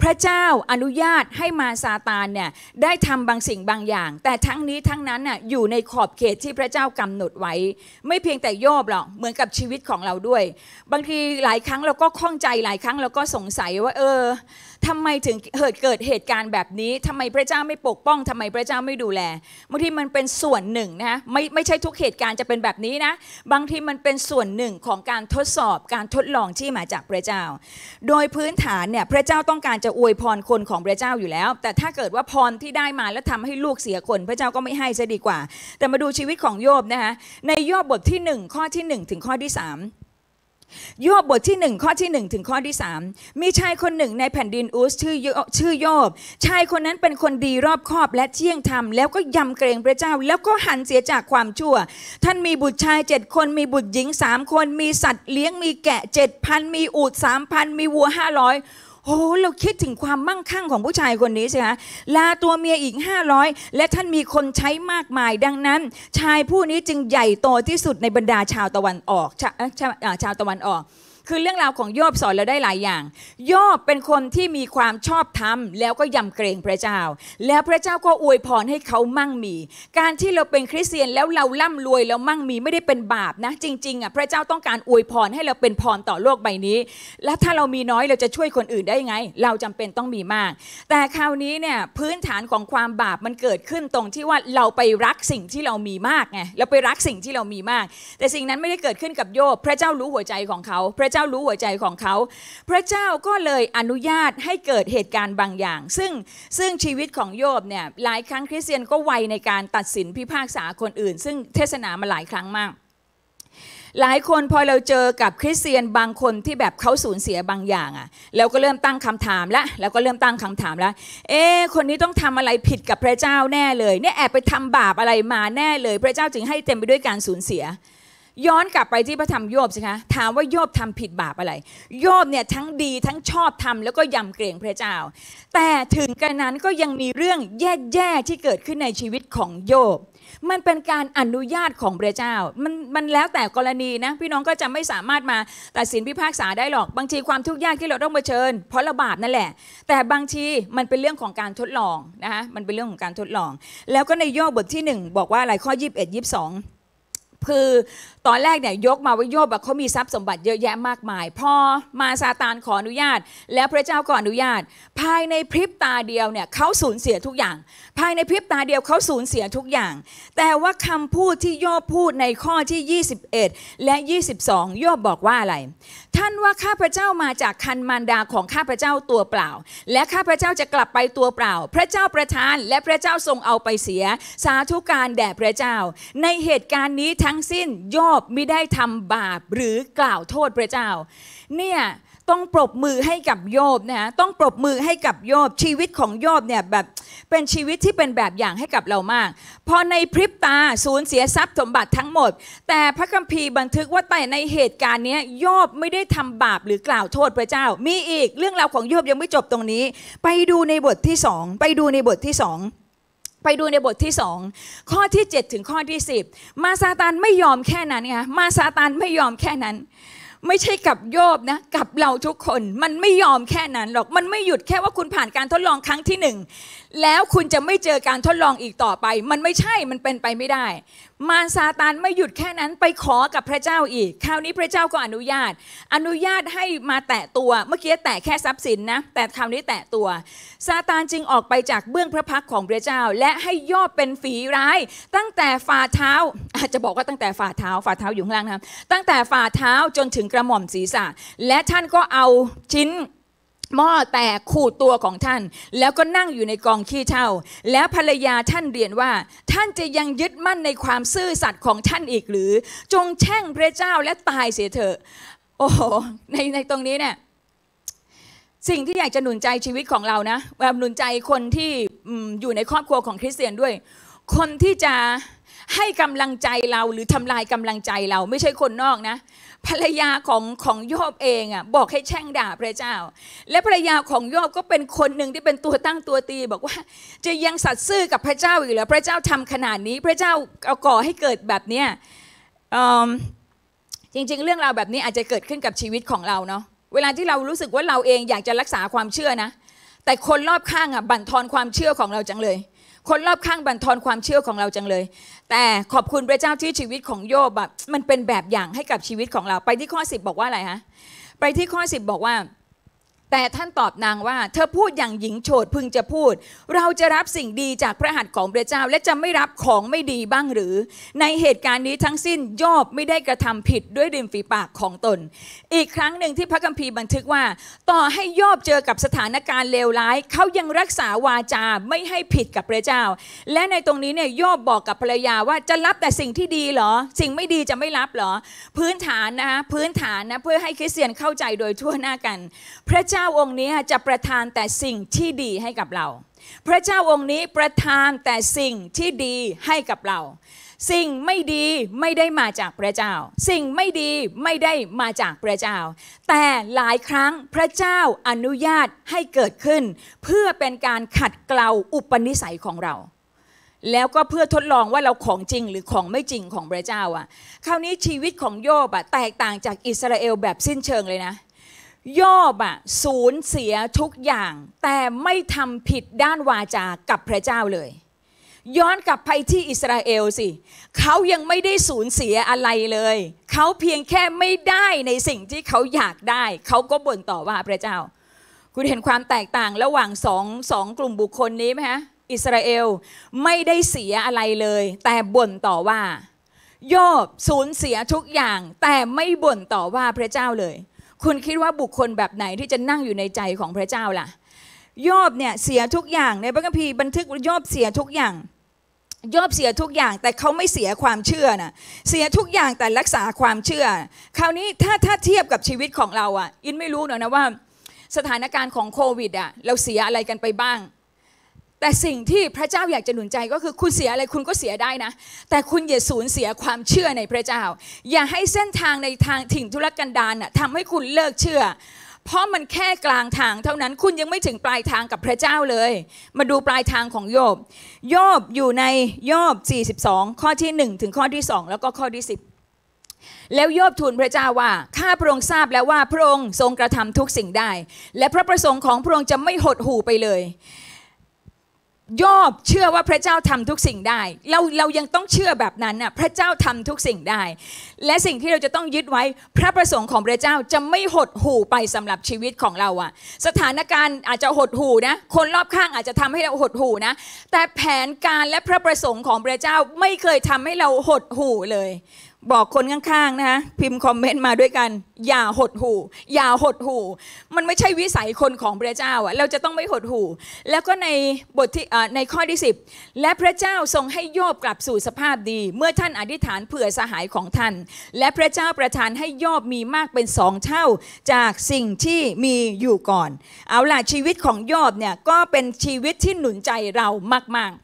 พระเจ้าอนุญาตให้มาซาตานเนี่ยได้ทำบางสิ่งบางอย่าง แต่ทั้งนี้ทั้งนั้นน่ะอยู่ในขอบเขตที่พระเจ้ากำหนดไว้ ไม่เพียงแต่โยบหรอกเหมือนกับชีวิตของเราด้วย บางทีหลายครั้งเราก็ข้องใจหลายครั้งเราก็สงสัยว่า เออทำไมถึงเกิดเกิดเหตุการณ์แบบนี้ ทำไมพระเจ้าไม่ปกป้อง ทำไมพระเจ้าไม่ดูแลบางทีมันเป็นส่วนหนึ่งนะไม่ไม่ใช่ทุกเหตุการณ์จะเป็นแบบนี้นะ บางทีมันเป็นส่วนหนึ่งของการทดสอบการทดลองที่มาจากพระเจ้า โดยพื้นฐานเนี่ยพระเจ้าต้องการจะอวยพรคนของพระเจ้าอยู่แล้ว แต่ถ้าเกิดว่าพรที่ได้มาแล้วทำให้ลูกเสียคนพระเจ้าก็ไม่ให้จะดีกว่า แต่มาดูชีวิตของโยบนะคะในโยบบทที่1ข้อที่1ถึงข้อที่3โยบบทที่1ข้อที่1ถึงข้อที่3 มีชายคนหนึ่งในแผ่นดินอุสชื่อชื่อโยบชายคนนั้นเป็นคนดีรอบคอบและเที่ยงธรรมแล้วก็ยำเกรงพระเจ้า แล้วก็หันเสียจากความชั่ว ท่านมีบุตรชายเจ็ดคนมีบุตรหญิงสามคน มีสัตว์เลี้ยงมีแกะเจ็ดพันมีอูดสามพันมีวัวห้าร้อยโอ้เราคิดถึงความมั่งคั่งของผู้ชายคนนี้ใช่ไคะลาตัวเมียอีก500 และท่านมีคนใช้มากมาย ดังนั้น ชายผู้นี้จึงใหญ่โตที่สุดในบรรดาชาวตะวันออกชาชาชาวตะวันออกคือเรื่องราวของโยบสอนเราได้หลายอย่าง โยบเป็นคนที่มีความชอบธรรม แล้วก็ยำเกรงพระเจ้า แล้วพระเจ้าก็อวยพรให้เขามั่งมี การที่เราเป็นคริสเตียนแล้วเราล่ำรวยแล้วมั่งมีไม่ได้เป็นบาปนะ จริงๆอ่ะ พระเจ้าต้องการอวยพรให้เราเป็นพรต่อโลกใบนี้ แล้วถ้าเรามีน้อยเราจะช่วยคนอื่นได้ไง เราจำเป็นต้องมีมาก แต่คราวนี้เนี่ยพื้นฐานของความบาปมันเกิดขึ้นตรงที่ว่าเราไปรักสิ่งที่เรามีมากไงเราไปรักสิ่งที่เรามีมาก แต่สิ่งนั้นไม่ได้เกิดขึ้นกับโยบ พระเจ้ารู้หัวใจของเขาพระจ้ารู้หัวใจของเขา พระเจ้าก็เลยอนุญาตให้เกิดเหตุการณ์บางอย่าง ซึ่งซึ่งชีวิตของโยบเนี่ยหลายครั้งคริสเตียนก็ไวในการตัดสินพิพากษาคนอื่น ซึ่งเทศนามาหลายครั้งมาก หลายคนพอเราเจอกับคริสเตียนบางคนที่แบบเขาสูญเสียบางอย่างอะ่ะเราก็เริ่มตั้งคำถามละเราก็เริ่มตั้งคำถามละเอ๊คนนี้ต้องทำอะไรผิดกับพระเจ้าแน่เลยเนี่ยแอบไปทำบาปอะไรมาแน่เลย พระเจ้าจึงให้เต็มไปด้วยการสูญเสียย้อนกลับไปที่พระธรรมโยบสิคะ ถามว่าโยบทำผิดบาปอะไร โยบเนี่ยทั้งดีทั้งชอบทำแล้วก็ยำเกรงพระเจ้า แต่ถึงกระนั้นก็ยังมีเรื่องแย่ๆที่เกิดขึ้นในชีวิตของโยบ มันเป็นการอนุญาตของพระเจ้า มันมันแล้วแต่กรณีนะพี่น้องก็จะไม่สามารถมาตัดสินพิพากษาได้หรอก บางทีความทุกข์ยากที่เราต้องเผชิญ เพราะระบาปนั่นแหละ แต่บางทีมันเป็นเรื่องของการทดลองนะคะมันเป็นเรื่องของการทดลอง แล้วก็ในโยบบทที่1บอกว่าอะไรข้อ21 22คือตอนแรกเนี่ยยกมาว่าโยบเขามีทรัพย์สมบัติเยอะแยะมากมาย พอมาซาตานขออนุญาต แล้วพระเจ้าก็อนุญาต ภายในพริบตาเดียวเนี่ยเขาสูญเสียทุกอย่าง ภายในพริบตาเดียวเขาสูญเสียทุกอย่าง แต่ว่าคำพูดที่โยบพูดในข้อที่ 21 และ 22โยบบอกว่าอะไร ท่านว่าข้าพระเจ้ามาจากคันมารดาของข้าพระเจ้าตัวเปล่า และข้าพระเจ้าจะกลับไปตัวเปล่า พระเจ้าประทานและพระเจ้าทรงเอาไปเสีย สาธุการแด่พระเจ้า ในเหตุการณ์นี้ทั้งสิ้นโยบอบมิได้ทำบาปหรือกล่าวโทษพระเจ้า เนี่ยต้องปรบมือให้กับโยบนะต้องปรบมือให้กับโยบชีวิตของโยบเนี่ยแบบเป็นชีวิตที่เป็นแบบอย่างให้กับเรามากพอในพริบตาสูญเสียทรัพย์สมบัติทั้งหมด แต่พระคัมภีร์บันทึกว่าแต่ในเหตุการณ์นี้โยบไม่ได้ทำบาปหรือกล่าวโทษพระเจ้า มีอีกเรื่องราวของโยบยังไม่จบตรงนี้ ไปดูในบทที่สองไปดูในบทที่สองไปดูในบทที่สองข้อที่ 7 ถึงข้อที่ 10 มาซาตานไม่ยอมแค่นั้นไงมาซาตานไม่ยอมแค่นั้น ไม่ใช่กับโยบนะกับเราทุกคน มันไม่ยอมแค่นั้นหรอก มันไม่หยุดแค่ว่าคุณผ่านการทดลองครั้งที่หนึ่งแล้วคุณจะไม่เจอการทดลองอีกต่อไป มันไม่ใช่มันเป็นไปไม่ได้มารซาตานไม่หยุดแค่นั้นไปขอกับพระเจ้าอีกคราวนี้พระเจ้าก็อนุญาต อนุญาตให้มาแตะตัวเมื่อกี้แตะแค่ทรัพย์สินนะ แต่คราวนี้แตะตัวซาตานจึงออกไปจากเบื้องพระพักของพระเจ้าและให้ย่อเป็นฝีร้ายตั้งแต่ฝ่าเท้าอาจจะบอกว่าตั้งแต่ฝ่าเท้าฝ่าเท้าอยู่ข้างล่างนะตั้งแต่ฝ่าเท้าจนถึงกระหม่อมศีรษะและท่านก็เอาชิ้นหม้อแตกขู่ตัวของท่าน แล้วก็นั่งอยู่ในกองขี้เท่าแล้วภรรยาท่านเรียนว่า ท่านจะยังยึดมั่นในความซื่อสัตย์ของท่านอีกหรือจงแช่งพระเจ้าและตายเสียเถอะโอ้โหในในตรงนี้เนี่ย สิ่งที่อยากจะหนุนใจชีวิตของเรานะแบบหนุนใจคนที่อยู่ในครอบครัวของคริสเตียนด้วย คนที่จะให้กำลังใจเราหรือทำลายกำลังใจเราไม่ใช่คนนอกนะภรรยาของของโยบเองอ่ะบอกให้แช่งด่าพระเจ้า และภรรยาของโยบก็เป็นคนหนึ่งที่เป็นตัวตั้งตัวตี บอกว่าจะยังสัตย์ซื่อกับพระเจ้าอีกเหรอพระเจ้าทำขนาดนี้พระเจ้าเอาก่อให้เกิดแบบเนี้ยจริงๆ เรื่องราวแบบนี้อาจจะเกิดขึ้นกับชีวิตของเราเนาะเวลาที่เรารู้สึกว่าเราเองอยากจะรักษาความเชื่อนะ แต่คนรอบข้างอ่ะบั่นทอนความเชื่อของเราจังเลยคนรอบข้างบั่นทอนความเชื่อของเราจังเลย แต่ขอบคุณพระเจ้าที่ชีวิตของโยบแบบมันเป็นแบบอย่างให้กับชีวิตของเราไปที่ข้อสิบบอกว่าอะไรฮะ ไปที่ข้อสิบบอกว่าแต่ท่านตอบนางว่าเธอพูดอย่างหญิงโฉดพึงจะพูด เราจะรับสิ่งดีจากพระหัตถ์ของพระเจ้าและจะไม่รับของไม่ดีบ้างหรือ ในเหตุการณ์นี้ทั้งสิ้น ยอบไม่ได้กระทำผิดด้วยริมฝีปากของตน อีกครั้งหนึ่งที่พระคัมภีร์บันทึกว่า ต่อให้ยอบเจอกับสถานการณ์เลวร้ายเขายังรักษาวาจาไม่ให้ผิดกับพระเจ้า และในตรงนี้เนี่ยยอบบอกกับภรรยาว่าจะรับแต่สิ่งที่ดีเหรอ สิ่งไม่ดีจะไม่รับเหรอ พื้นฐานนะพื้นฐานนะเพื่อให้คริสเตียนเข้าใจโดยทั่วหน้ากัน พระเจ้าาองค์นี้จะประทานแต่สิ่งที่ดีให้กับเรา พระเจ้าองค์นี้ประทานแต่สิ่งที่ดีให้กับเรา สิ่งไม่ดีไม่ได้มาจากพระเจ้า สิ่งไม่ดีไม่ได้มาจากพระเจ้า แต่หลายครั้งพระเจ้าอนุญาตให้เกิดขึ้น เพื่อเป็นการขัดเกลาอุปนิสัยของเรา แล้วก็เพื่อทดลองว่าเราของจริงหรือของไม่จริงของพระเจ้าอะคราวนี้ชีวิตของโยบอะแตกต่างจากอิสราเอลแบบสิ้นเชิงเลยนะโยบอะสูญเสียทุกอย่าง แต่ไม่ทำผิดด้านวาจากับพระเจ้าเลย ย้อนกลับไปที่อิสราเอลสิเขายังไม่ได้สูญเสียอะไรเลย เขาเพียงแค่ไม่ได้ในสิ่งที่เขาอยากได้ เขาก็บ่นต่อว่าพระเจ้า คุณเห็นความแตกต่างระหว่างสองสองกลุ่มบุคคลนี้ไหมฮะ อิสราเอลไม่ได้เสียอะไรเลย แต่บ่นต่อว่าโยบสูญเสียทุกอย่าง แต่ไม่บ่นต่อว่าพระเจ้าเลยคุณคิดว่าบุคคลแบบไหนที่จะนั่งอยู่ในใจของพระเจ้าล่ะโยบเนี่ยเสียทุกอย่างในพระคัมภีร์บันทึกโยบเสียทุกอย่างยอบเสียทุกอย่างแต่เขาไม่เสียความเชื่อนะเสียทุกอย่างแต่รักษาความเชื่อ คราวนี้ถ้าถ้าเทียบกับชีวิตของเราอ่ะอินไม่รู้หนอะนะว่าสถานการณ์ของโควิดอ่ะเราเสียอะไรกันไปบ้างแต่สิ่งที่พระเจ้าอยากจะหนุนใจก็คือคุณเสียอะไรคุณก็เสียได้นะ แต่คุณอย่าสูญเสียความเชื่อในพระเจ้า อย่าให้เส้นทางในทางถิ่งธุรกันดารน่ะทำให้คุณเลิกเชื่อ เพราะมันแค่กลางทางเท่านั้นคุณยังไม่ถึงปลายทางกับพระเจ้าเลย มาดูปลายทางของโยบโยบอยู่ในโยบ 42 ข้อที่ 1 ถึงข้อที่2แล้วก็ข้อที่ 10 แล้วโยบทูลพระเจ้าว่าข้าพระองค์ทราบแล้วว่าพระองค์ทรงกระทำทุกสิ่งได้ และพระประสงค์ของพระองค์จะไม่หดหู่ไปเลยโยบเชื่อว่าพระเจ้าทำทุกสิ่งได้ เราเรายังต้องเชื่อแบบนั้นน่ะพระเจ้าทำทุกสิ่งได้ และสิ่งที่เราจะต้องยึดไว้พระประสงค์ของพระเจ้าจะไม่หดหู่ไปสำหรับชีวิตของเราอ่ะ สถานการณ์อาจจะหดหู่นะคนรอบข้างอาจจะทำให้เราหดหู่นะแต่แผนการและพระประสงค์ของพระเจ้าไม่เคยทำให้เราหดหู่เลยบอกคนข้างๆ นะฮะพิมพ์คอมเมนต์มาด้วยกันอย่าหดหู่อย่าหดหู่มันไม่ใช่วิสัยคนของพระเจ้าอะเราจะต้องไม่หดหู่แล้วก็ในบทที่ในข้อที่ 10 และพระเจ้าทรงให้โยบกลับสู่สภาพดีเมื่อท่านอธิษฐานเผื่อสหายของท่าน และพระเจ้าประทานให้โยบมีมากเป็นสองเท่า จากสิ่งที่มีอยู่ก่อน เอาล่ะชีวิตของโยบเนี่ยก็เป็นชีวิตที่หนุนใจเรามาก ๆ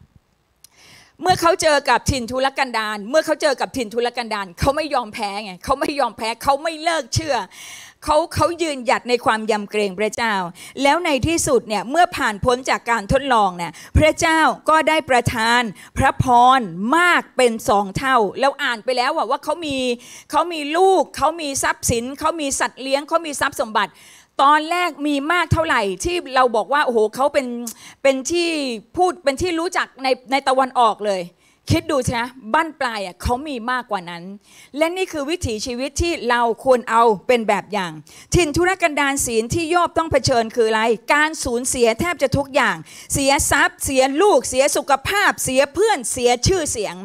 เมื่อเขาเจอกับถิ่นทุรกันดารเมื่อเขาเจอกับถิ่นทุรกันดารเขาไม่ยอมแพ้ไงเขาไม่ยอมแพ้เขาไม่เลิกเชื่อ เขาเขายืนหยัดในความยำเกรงพระเจ้า แล้วในที่สุดเนี่ย เมื่อผ่านพ้นจากการทดลองเนี่ย พระเจ้าก็ได้ประทานพระพรมากเป็นสองเท่า แล้วอ่านไปแล้วว่าเขามีเขามีลูกเขามีทรัพย์สินเขามีสัตว์เลี้ยงเขามีทรัพย์สมบัติตอนแรกมีมากเท่าไหร่ที่เราบอกว่าโอ้โหเขาเป็นเป็นที่พูดเป็นที่รู้จักในในตะวันออกเลยคิดดูใช่ไหมบ้านปลายอ่ะเขามีมากกว่านั้น และนี่คือวิถีชีวิตที่เราควรเอาเป็นแบบอย่างถิ่นธุรกันดารศีลที่โยบต้องเผชิญคืออะไร การสูญเสียแทบจะทุกอย่าง เสียทรัพย์เสียลูกเสียสุขภาพ เสียเพื่อนเสียชื่อเสียง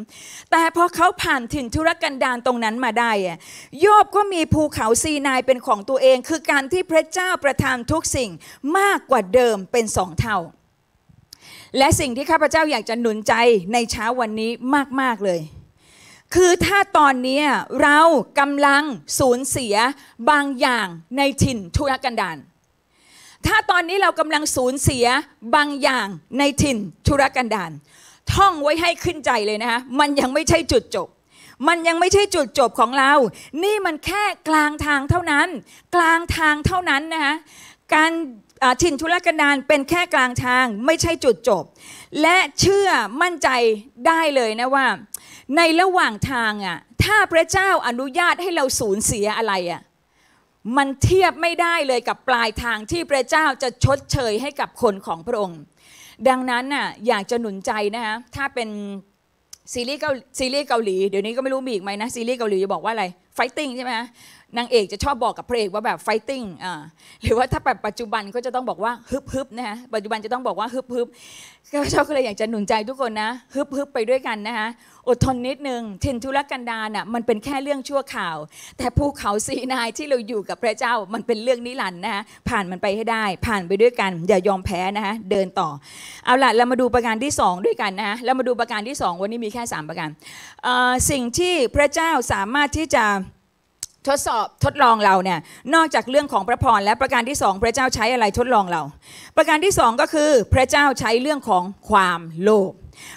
แต่พอเขาผ่านถิ่นธุรกันดารตรงนั้นมาได้อ่ะโยบก็มีภูเขาซีนายเป็นของตัวเอง คือการที่พระเจ้าประทานทุกสิ่งมากกว่าเดิมเป็นสองเท่าและสิ่งที่ข้าพเจ้าอยากจะหนุนใจในเช้าวันนี้มากๆเลย คือถ้าตอนนี้เรากำลังสูญเสียบางอย่างในถิ่นทุรกันดารถ้าตอนนี้เรากำลังสูญเสียบางอย่างในถิ่นทุรกันดารท่องไว้ให้ขึ้นใจเลยนะคะมันยังไม่ใช่จุดจบ มันยังไม่ใช่จุดจบของเรา นี่มันแค่กลางทางเท่านั้น กลางทางเท่านั้นนะคะการถิ่นทุรกันดารเป็นแค่กลางทางไม่ใช่จุดจบ และเชื่อมั่นใจได้เลยนะว่า ในระหว่างทางอ่ะถ้าพระเจ้าอนุญาตให้เราสูญเสียอะไรอ่ะมันเทียบไม่ได้เลยกับปลายทางที่พระเจ้าจะชดเชยให้กับคนของพระองค์ ดังนั้นน่ะอยากจะหนุนใจนะคะถ้าเป็นซีรีส์เกาหลีเดี๋ยวนี้ก็ไม่รู้มีอีกไหมนะซีรีส์เกาหลีจะบอกว่าอะไรไฟติ้งใช่ไหมนางเอกจะชอบบอกกับพระเอกว่าแบบ fighting อ่าหรือว่าถ้าแบบปัจจุบันก็จะต้องบอกว่า ฮึบฮึบนะคะปัจจุบันจะต้องบอกว่าฮึบฮึบพระเจ้าก็เลยอยากจะหนุนใจทุกคนนะฮึบฮึบไปด้วยกันนะคะอดทนนิดนึงทินทุรกันดารน่ะมันเป็นแค่เรื่องชั่วข่าว แต่ภูเขาสีนายที่เราอยู่กับพระเจ้ามันเป็นเรื่องนิรันด์นะคะผ่านมันไปให้ได้ผ่านไปด้วยกัน อย่ายอมแพ้นะคะเดินต่อเอาล่ะเรามาดูประการที่ 2 ด้วยกันนะคะเรามาดูประการที่ 2 วันนี้มีแค่ 3 ประการสิ่งที่พระเจ้าสามารถที่จะทดสอบทดลองเราเนี่ยนอกจากเรื่องของพระพรและประการที่สองพระเจ้าใช้อะไรทดลองเรา ประการที่สองก็คือพระเจ้าใช้เรื่องของความโลภ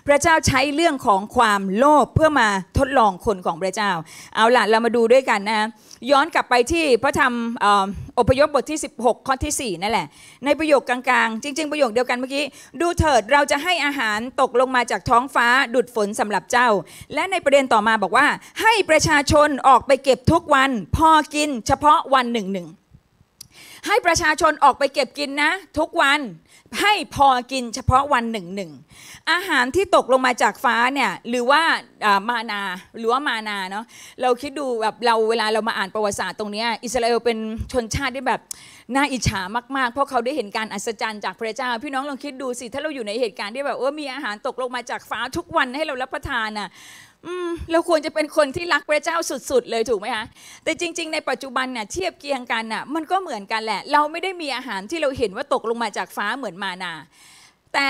พระเจ้าใช้เรื่องของความโลภเพื่อมาทดลองคนของพระเจ้า เอาล่ะเรามาดูด้วยกันนะย้อนกลับไปที่พระธรรมอพยพบทที่ 16 ข้อที่ 4 นั่นแหละ ในประโยคกลางๆ จริงๆ ประโยคเดียวกันเมื่อกี้ ดูเถิดเราจะให้อาหารตกลงมาจากท้องฟ้า ดุดฝนสำหรับเจ้า และในประเด็นต่อมาบอกว่าให้ประชาชนออกไปเก็บทุกวัน พอกินเฉพาะวันหนึ่งหนึ่งให้ประชาชนออกไปเก็บกินนะ ทุกวันให้พอกินเฉพาะวันหนึ่งหนึ่งอาหารที่ตกลงมาจากฟ้าเนี่ยหรือว่ามานาหรือว่ามานาเนาะเราคิดดูแบบเราเวลาเรามาอ่านประวัติศาสตร์ตรงนี้อิสราเอลเป็นชนชาติที่แบบน่าอิจฉามากๆ เพราะเขาได้เห็นการอัศจรรย์จากพระเจ้า พี่น้องลองคิดดูสิถ้าเราอยู่ในเหตุการณ์ที่แบบเออมีอาหารตกลงมาจากฟ้าทุกวันให้เรารับประทานอ่ะเราควรจะเป็นคนที่รักพระเจ้าสุดๆ เลยถูกไหมคะแต่จริง ๆ ในปัจจุบันเนี่ยเทียบเคียงกันน่ะมันก็เหมือนกันแหละ เราไม่ได้มีอาหารที่เราเห็นว่าตกลงมาจากฟ้าเหมือนมานา แต่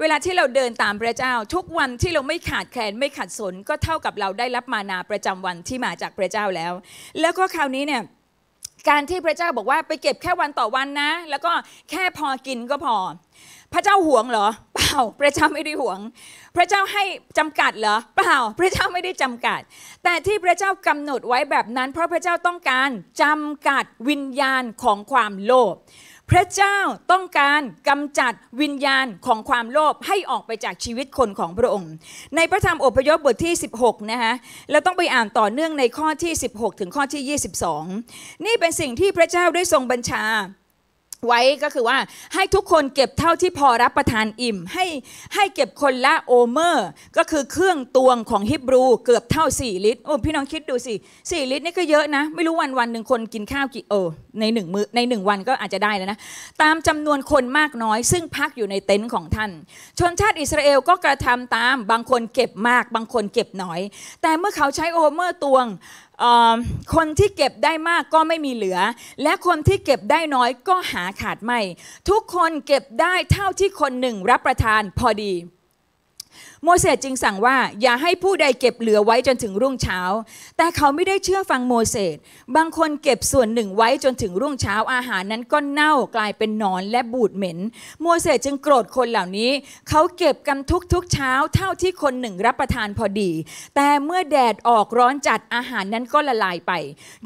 เวลาที่เราเดินตามพระเจ้า ทุกวันที่เราไม่ขาดแคลนไม่ขัดสนก็เท่ากับเราได้รับมานาประจำวันที่มาจากพระเจ้าแล้ว แล้วก็คราวนี้เนี่ย การที่พระเจ้าบอกว่า ไปเก็บแค่วันต่อวันนะ แล้วก็แค่พอกินก็พอ พระเจ้าห่วงเหรอเปล่า พระเจ้าไม่ได้ห่วงพระเจ้าให้จำกัดเหรอเปล่า พระเจ้าไม่ได้จำกัด แต่ที่พระเจ้ากำหนดไว้แบบนั้น เพราะพระเจ้าต้องการจำกัดวิญญาณของความโลภพระเจ้าต้องการกำจัดวิญญาณของความโลภให้ออกไปจากชีวิตคนของพระองค์ ในพระธรรมอพยพบทที่ 16นะคะเราต้องไปอ่านต่อเนื่องในข้อที่ 16 ถึงข้อที่ 22 นี่เป็นสิ่งที่พระเจ้าได้ทรงบัญชาไว้ก็คือว่าให้ทุกคนเก็บเท่าที่พอรับประทานอิ่มให้ให้เก็บคนละโอเมอร์ ก็คือเครื่องตวงของฮิบรูเกือบเท่า 4 ลิตรโอ้พี่น้องคิดดูสิ 4 ลิตรนี่ก็เยอะนะ ไม่รู้วันวันหนึ่งคนกินข้าวกี่เออในหนึ่งมือในหนึ่งวันก็อาจจะได้แล้วนะ ตามจำนวนคนมากน้อยซึ่งพักอยู่ในเต็นท์ของท่าน ชนชาติอิสราเอลก็กระทำตามบางคนเก็บมากบางคนเก็บน้อย แต่เมื่อเขาใช้โอเมอร์ตวงคนที่เก็บได้มากก็ไม่มีเหลือ และคนที่เก็บได้น้อยก็หาขาดไม่ ทุกคนเก็บได้เท่าที่คนหนึ่งรับประทานพอดีโมเสสจึงสั่งว่าอย่าให้ผู้ใดเก็บเหลือไว้จนถึงรุ่งเช้า แต่เขาไม่ได้เชื่อฟังโมเสสบางคนเก็บส่วนหนึ่งไว้จนถึงรุ่งเช้าอาหารนั้นก็เน่ากลายเป็นนอนและบูดเหม็น โมเสสจึงโกรธคนเหล่านี้ เขาเก็บกันทุกๆเช้าเท่าที่คนหนึ่งรับประทานพอดี แต่เมื่อแดดออกร้อนจัดอาหารนั้นก็ละลายไป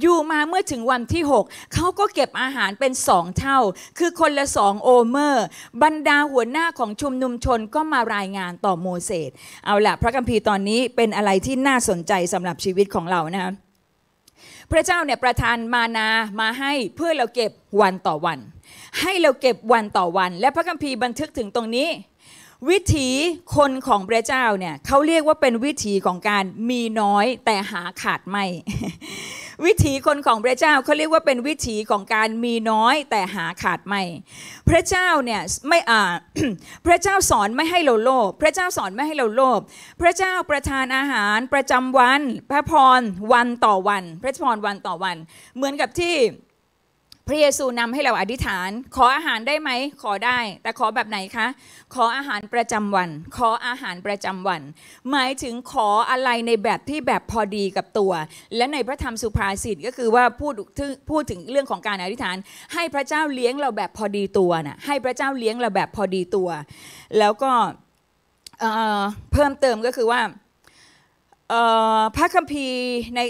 อยู่มาเมื่อถึงวันที่ 6 เขาก็เก็บอาหารเป็นสองเท่า คือคนละสองโอเมอร์ บรรดาหัวหน้าของชุมนุมชนก็มารายงานต่อโมเสสตเอาละพระคัมภีร์ตอนนี้เป็นอะไรที่น่าสนใจสำหรับชีวิตของเรานะคะพระเจ้าเนี่ยประทานมานามาให้ เพื่อเราเก็บวันต่อวัน ให้เราเก็บวันต่อวัน และพระคัมภีร์บันทึกถึงตรงนี้ วิถีคนของพระเจ้าเนี่ยเขาเรียกว่าเป็นวิถีของการมีน้อยแต่หาขาดไม่วิถีคนของพระเจ้าเขาเรียกว่าเป็นวิถีของการมีน้อยแต่หาขาดไม่ พระเจ้าเนี่ยไม่อ่าพระเจ้าสอนไม่ให้เราโลภ พระเจ้าสอนไม่ให้เราโลภ พระเจ้าประทานอาหาร ประจำวัน พระพรวันต่อวัน พระพร วันต่อวัน เหมือนกับที่พระเยซูนำให้เราอธิษฐานขออาหารได้ไหมขอได้แต่ขอแบบไหนคะขออาหารประจำวัน ขออาหารประจำวัน หมายถึงขออะไรในแบบที่แบบพอดีกับตัว และในพระธรรมสุภาษิตก็คือว่าพูดพูดถึงเรื่องของการอธิษฐาน ให้พระเจ้าเลี้ยงเราแบบพอดีตัวนะให้พระเจ้าเลี้ยงเราแบบพอดีตัว แล้วก็เเพิ่มเติมก็คือว่าพระคัมภีร์ใน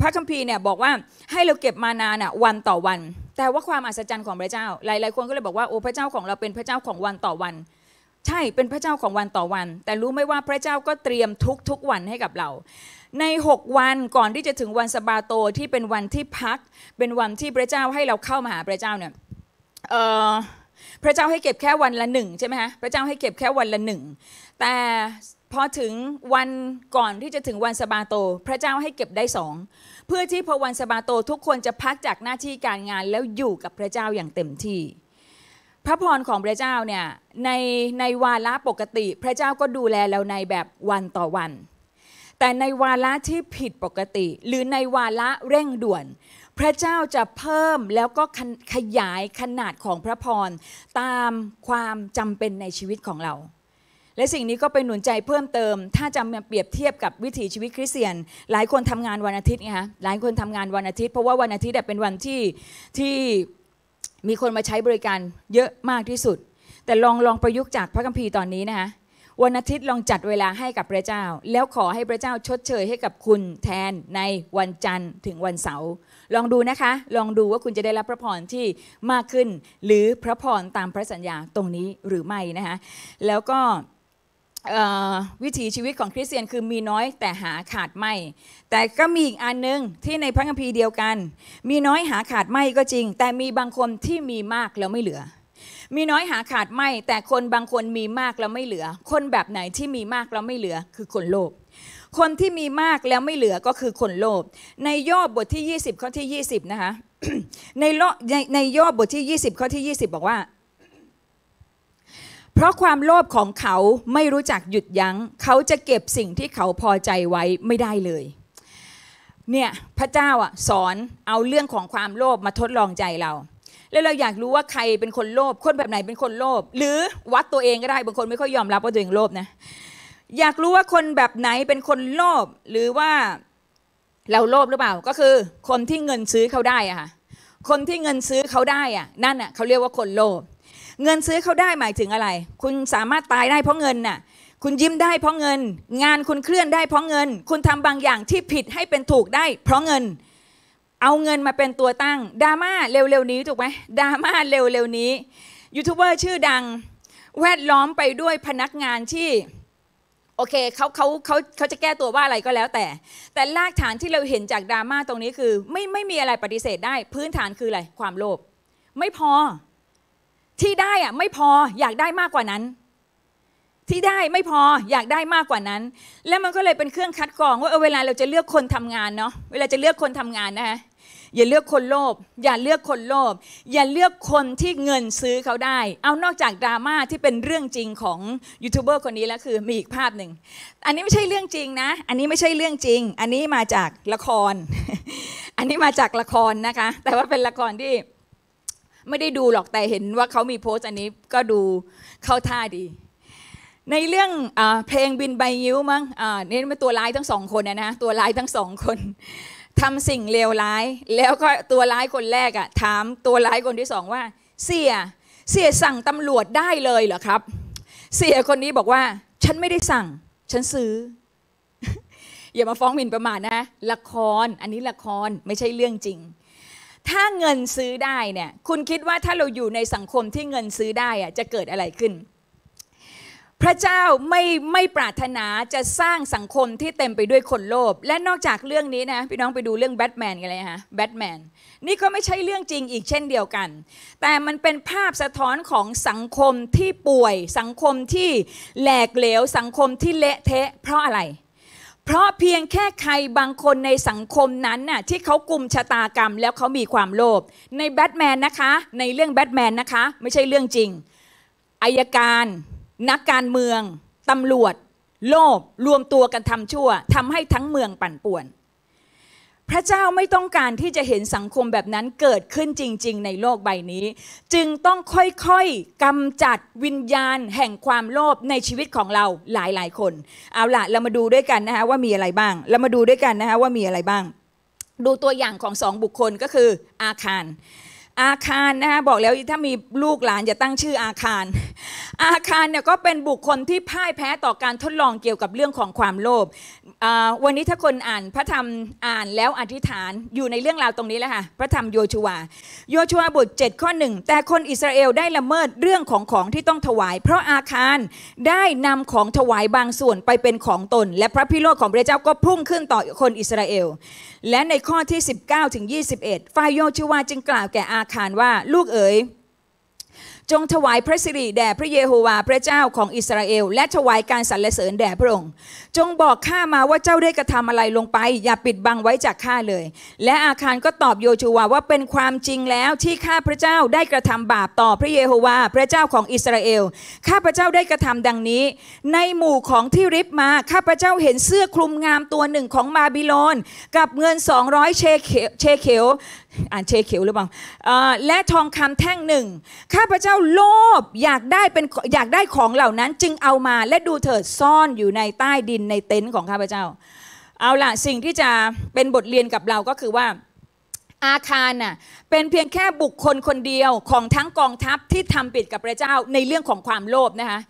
พระคัมภีร์เนี่ยบอกว่าให้เราเก็บมานานะวันต่อวัน แต่ว่าความอัศจรรย์ของพระเจ้า หลายๆคนก็เลยบอกว่าโอ้พระเจ้าของเราเป็นพระเจ้าของวันต่อวัน ใช่เป็นพระเจ้าของวันต่อวัน แต่รู้ไหมว่าพระเจ้าก็เตรียมทุกๆวันให้กับเรา ใน6วันก่อนที่จะถึงวันสบาโตที่เป็นวันที่พัก เป็นวันที่พระเจ้าให้เราเข้ามาหาพระเจ้าเนี่ยพระเจ้าให้เก็บแค่วันละหนึ่งใช่ไหมฮะพระเจ้าให้เก็บแค่วันละหนึ่งแต่พอถึงวันก่อนที่จะถึงวันสบาโต พระเจ้าให้เก็บได้สองเพื่อที่พอวันสบาโตทุกคนจะพักจากหน้าที่การงานแล้วอยู่กับพระเจ้าอย่างเต็มที่ พระพรของพระเจ้าเนี่ยในในวาระปกติ พระเจ้าก็ดูแลเราในแบบวันต่อวัน แต่ในวาระที่ผิดปกติ หรือในวาระเร่งด่วน พระเจ้าจะเพิ่มแล้วก็ขยายขนาดของพระพรตามความจำเป็นในชีวิตของเราและสิ่งนี้ก็เป็นหนุนใจเพิ่มเติมถ้าจะมาเปรียบเทียบกับวิถีชีวิตคริสเตียน หลายคนทำงานวันอาทิตย์ไงคะหลายคนทำงานวันอาทิตย์เพราะว่าวันอาทิตย์เป็นวันที่ที่มีคนมาใช้บริการเยอะมากที่สุด แต่ลองลองประยุกต์จากพระคัมภีร์ตอนนี้นะคะวันอาทิตย์ลองจัดเวลาให้กับพระเจ้า แล้วขอให้พระเจ้าชดเชยให้กับคุณแทนในวันจันทร์ ถึงวันเสาร์ลองดูนะคะ ลองดูว่าคุณจะได้รับพระพรที่มากขึ้น หรือพระพรตามพระสัญญาตรงนี้หรือไม่นะคะแล้วก็วิถีชีวิตของคริสเตียนคือมีน้อยแต่หาขาดไม่ แต่ก็มีอีกอันนึงที่ในพระคัมภีร์เดียวกัน มีน้อยหาขาดไม่ก็จริง แต่มีบางคนที่มีมากแล้วไม่เหลือ มีน้อยหาขาดไม่ แต่คนบางคนมีมากแล้วไม่เหลือ คนแบบไหนที่มีมากแล้วไม่เหลือคือคนโลภคนที่มีมากแล้วไม่เหลือก็คือคนโลภในย่อบทที่ 20 ข้อที่ 20นะคะในในย่อบทที่20ข้อที่20บอกว่าเพราะความโลภของเขาไม่รู้จักหยุดยัง้ง เขาจะเก็บสิ่งที่เขาพอใจไว้ไม่ได้เลย เนี่ยพระเจ้าอ่ะสอนเอาเรื่องของความโลภมาทดลองใจเรา แล้วเราอยากรู้ว่าใครเป็นคนโลภคนแบบไหนเป็นคนโลภหรือวัดตัวเองก็ได้ บางคนไม่ค่อยยอมรับว่าตัวเองโลภนะอยากรู้ว่าคนแบบไหนเป็นคนโลภหรือว่าเราโลภหรือเปล่าก็คือ คนที่เงินซื้อเขาได้อะค่ะคนที่เงินซื้อเขาได้อะนั่นอะเขาเรียกว่าคนโลภเงินซื้อเขาได้หมายถึงอะไร คุณสามารถตายได้เพราะเงินน่ะ คุณยิ้มได้เพราะเงิน งานคุณเคลื่อนได้เพราะเงิน คุณทำบางอย่างที่ผิดให้เป็นถูกได้เพราะเงิน เอาเงินมาเป็นตัวตั้งดราม่าเร็วๆนี้ ถูกไหมดราม่าเร็วๆนี้ยูทูบเบอร์ชื่อดังแวดล้อมไปด้วยพนักงานที่ โอเคเขาเขาเขาเขาจะแก้ตัวว่าอะไรก็แล้วแต่ แต่รากฐานที่เราเห็นจากดราม่าตรงนี้คือ ไม่ไม่มีอะไรปฏิเสธได้ พื้นฐานคืออะไรความโลภไม่พอที่ได้อะไม่พออยากได้มากกว่านั้น ที่ได้ไม่พออยากได้มากกว่านั้น แล้วมันก็เลยเป็นเครื่องคัดกรอง ว่าเออเวลาเราจะเลือกคนทำงานเนาะเวลาจะเลือกคนทำงานนะคะอย่าเลือกคนโลภอย่าเลือกคนโลภอย่าเลือกคนที่เงินซื้อเขาได้ เอานอกจากดราม่าที่เป็นเรื่องจริงของยูทูบเบอร์คนนี้แล้วคือ มีอีกภาพหนึ่งอันนี้ไม่ใช่เรื่องจริงนะ อันนี้ไม่ใช่เรื่องจริง อันนี้มาจากละคร อันนี้มาจากละครนะคะ แต่ว่าเป็นละครที่ไม่ได้ดูหรอกแต่เห็นว่าเขามีโพสต์อันนี้ก็ดูเข้าท่าดี ในเรื่องอเพลงบินใบยิ้วมั้งเน้นมาตัวร้ายทั้งสองคนนะนะตัวร้ายทั้งสองคนทำสิ่งเลวร้าย แล้วก็ตัวร้ายคนแรกอะถามตัวร้ายคนที่สองว่า เสียเสียสั่งตำรวจได้เลยเหรอครับ เสียคนนี้บอกว่า ฉันไม่ได้สั่งฉันซื้อ อย่ามาฟ้องหมิ่นประมาทนะ ละครอันนี้ละครไม่ใช่เรื่องจริงถ้าเงินซื้อได้เนี่ย คุณคิดว่าถ้าเราอยู่ในสังคมที่เงินซื้อได้อะจะเกิดอะไรขึ้น พระเจ้าไม่ไม่ปรารถนาจะสร้างสังคมที่เต็มไปด้วยคนโลภ และนอกจากเรื่องนี้นะพี่น้องไปดูเรื่องแบทแมนกันเลยฮะ แบทแมนนี่ก็ไม่ใช่เรื่องจริงอีกเช่นเดียวกัน แต่มันเป็นภาพสะท้อนของสังคมที่ป่วยสังคมที่แหลกเหลวสังคมที่เละเทะเพราะอะไรเเพราะเพียงแค่ใครบางคนในสังคมนั้นน่ะที่เขากลุ่มชะตากรรมแล้วเขามีความโลภในแบทแมนนะคะในเรื่องแบทแมนนะคะ ไม่ใช่เรื่องจริง อายการ นักการเมือง ตำรวจ โลภรวมตัวกันทำชั่วทำให้ทั้งเมืองปั่นป่วนพระเจ้าไม่ต้องการที่จะเห็นสังคมแบบนั้นเกิดขึ้นจริงๆ ในโลกใบนี้ จึงต้องค่อยๆกำจัดวิญญาณแห่งความโลภในชีวิตของเราหลายๆ คน เอาละเรามาดูด้วยกันนะคะว่ามีอะไรบ้าง เรามาดูด้วยกันนะคะว่ามีอะไรบ้าง ดูตัวอย่างของสองบุคคลก็คืออาคารอาคารนะคะบอกแล้วถ้ามีลูกหลานจะตั้งชื่ออาคารอาคารเนี่ยก็เป็นบุคคลที่พ่ายแพ้ต่อการทดลองเกี่ยวกับเรื่องของความโลภวันนี้ถ้าคนอ่านพระธรรมอ่านแล้วอธิษฐานอยู่ในเรื่องราวตรงนี้แล้วค่ะพระธรรมโยชัวโยชัวบท7ข้อหนึ่งแต่คนอิสราเอลได้ละเมิดเรื่องของของที่ต้องถวาย เพราะอาคารได้นำของถวายบางส่วนไปเป็นของตน และพระพิโรธของพระเจ้าก็พุ่งขึ้นต่อคนอิสราเอลและในข้อที่ 19ถึง21ฝ่ายโยชัวจึงกล่าวแก่อาคารว่าลูกเอ๋ย จงถวายพระสิริแด่พระเยโฮวาห์พระเจ้าของอิสราเอล และถวายการสรรเสริญแด่พระองค์จงบอกข้ามาว่าเจ้าได้กระทำอะไรลงไป อย่าปิดบังไว้จากข้าเลย และอาคารก็ตอบโยชูวาว่าเป็นความจริงแล้วที่ข้าพระเจ้าได้กระทำบาปต่อพระเยโฮวาพระเจ้าของอิสราเอลข้าพระเจ้าได้กระทำดังนี้ ในหมู่ของที่ริบมาข้าพระเจ้าเห็นเสื้อคลุมงามตัวหนึ่งของมาบิโลน กับเงิน 200 เชเเขเควอ่านเชเขลวหรือเปล่าและทองคำแท่งหนึ่งข้าพระเจ้าโลภอยากได้เป็นอยากได้ของเหล่านั้นจึงเอามาและดูเถิดซ่อนอยู่ในใต้ดินในเต็นท์ของข้าพเจ้า เอาละสิ่งที่จะเป็นบทเรียนกับเราก็คือว่าอาคารน่ะเป็นเพียงแค่บุคคลคนเดียวของทั้งกองทัพที่ทำผิดกับพระเจ้าในเรื่องของความโลภนะคะ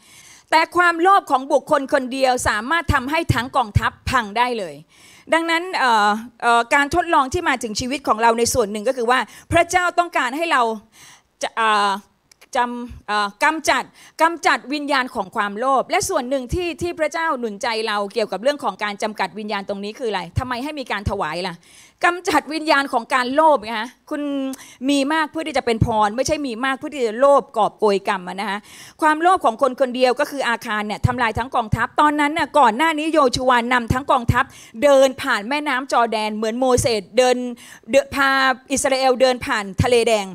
แต่ความโลภของบุคคลคนเดียวสามารถทำให้ทั้งกองทัพพังได้เลย ดังนั้นการทดลองที่มาถึงชีวิตของเราในส่วนหนึ่งก็คือว่าพระเจ้าต้องการให้เราจำกำจัดกำจัดวิญญาณของความโลภ และส่วนหนึ่งที่ที่พระเจ้าหนุนใจเราเกี่ยวกับเรื่องของการจำกัดวิญญาณตรงนี้คืออะไรทำไมให้มีการถวายล่ะกำจัดวิญญาณของการโลภนะคะคุณมีมากเพื่อที่จะเป็นพรไม่ใช่มีมากเพื่อที่จะโลภกอบโกยกรรมนะคะความโลภของคนคนเดียวก็คืออาคารเนี่ยทำลายทั้งกองทัพ ตอนนั้นน่ะก่อนหน้านี้โยชูวานำทั้งกองทัพ เดินผ่านแม่น้ำจอแดน เหมือนโมเสสเดินพาอิสราเอลเดินผ่านทะเลแดง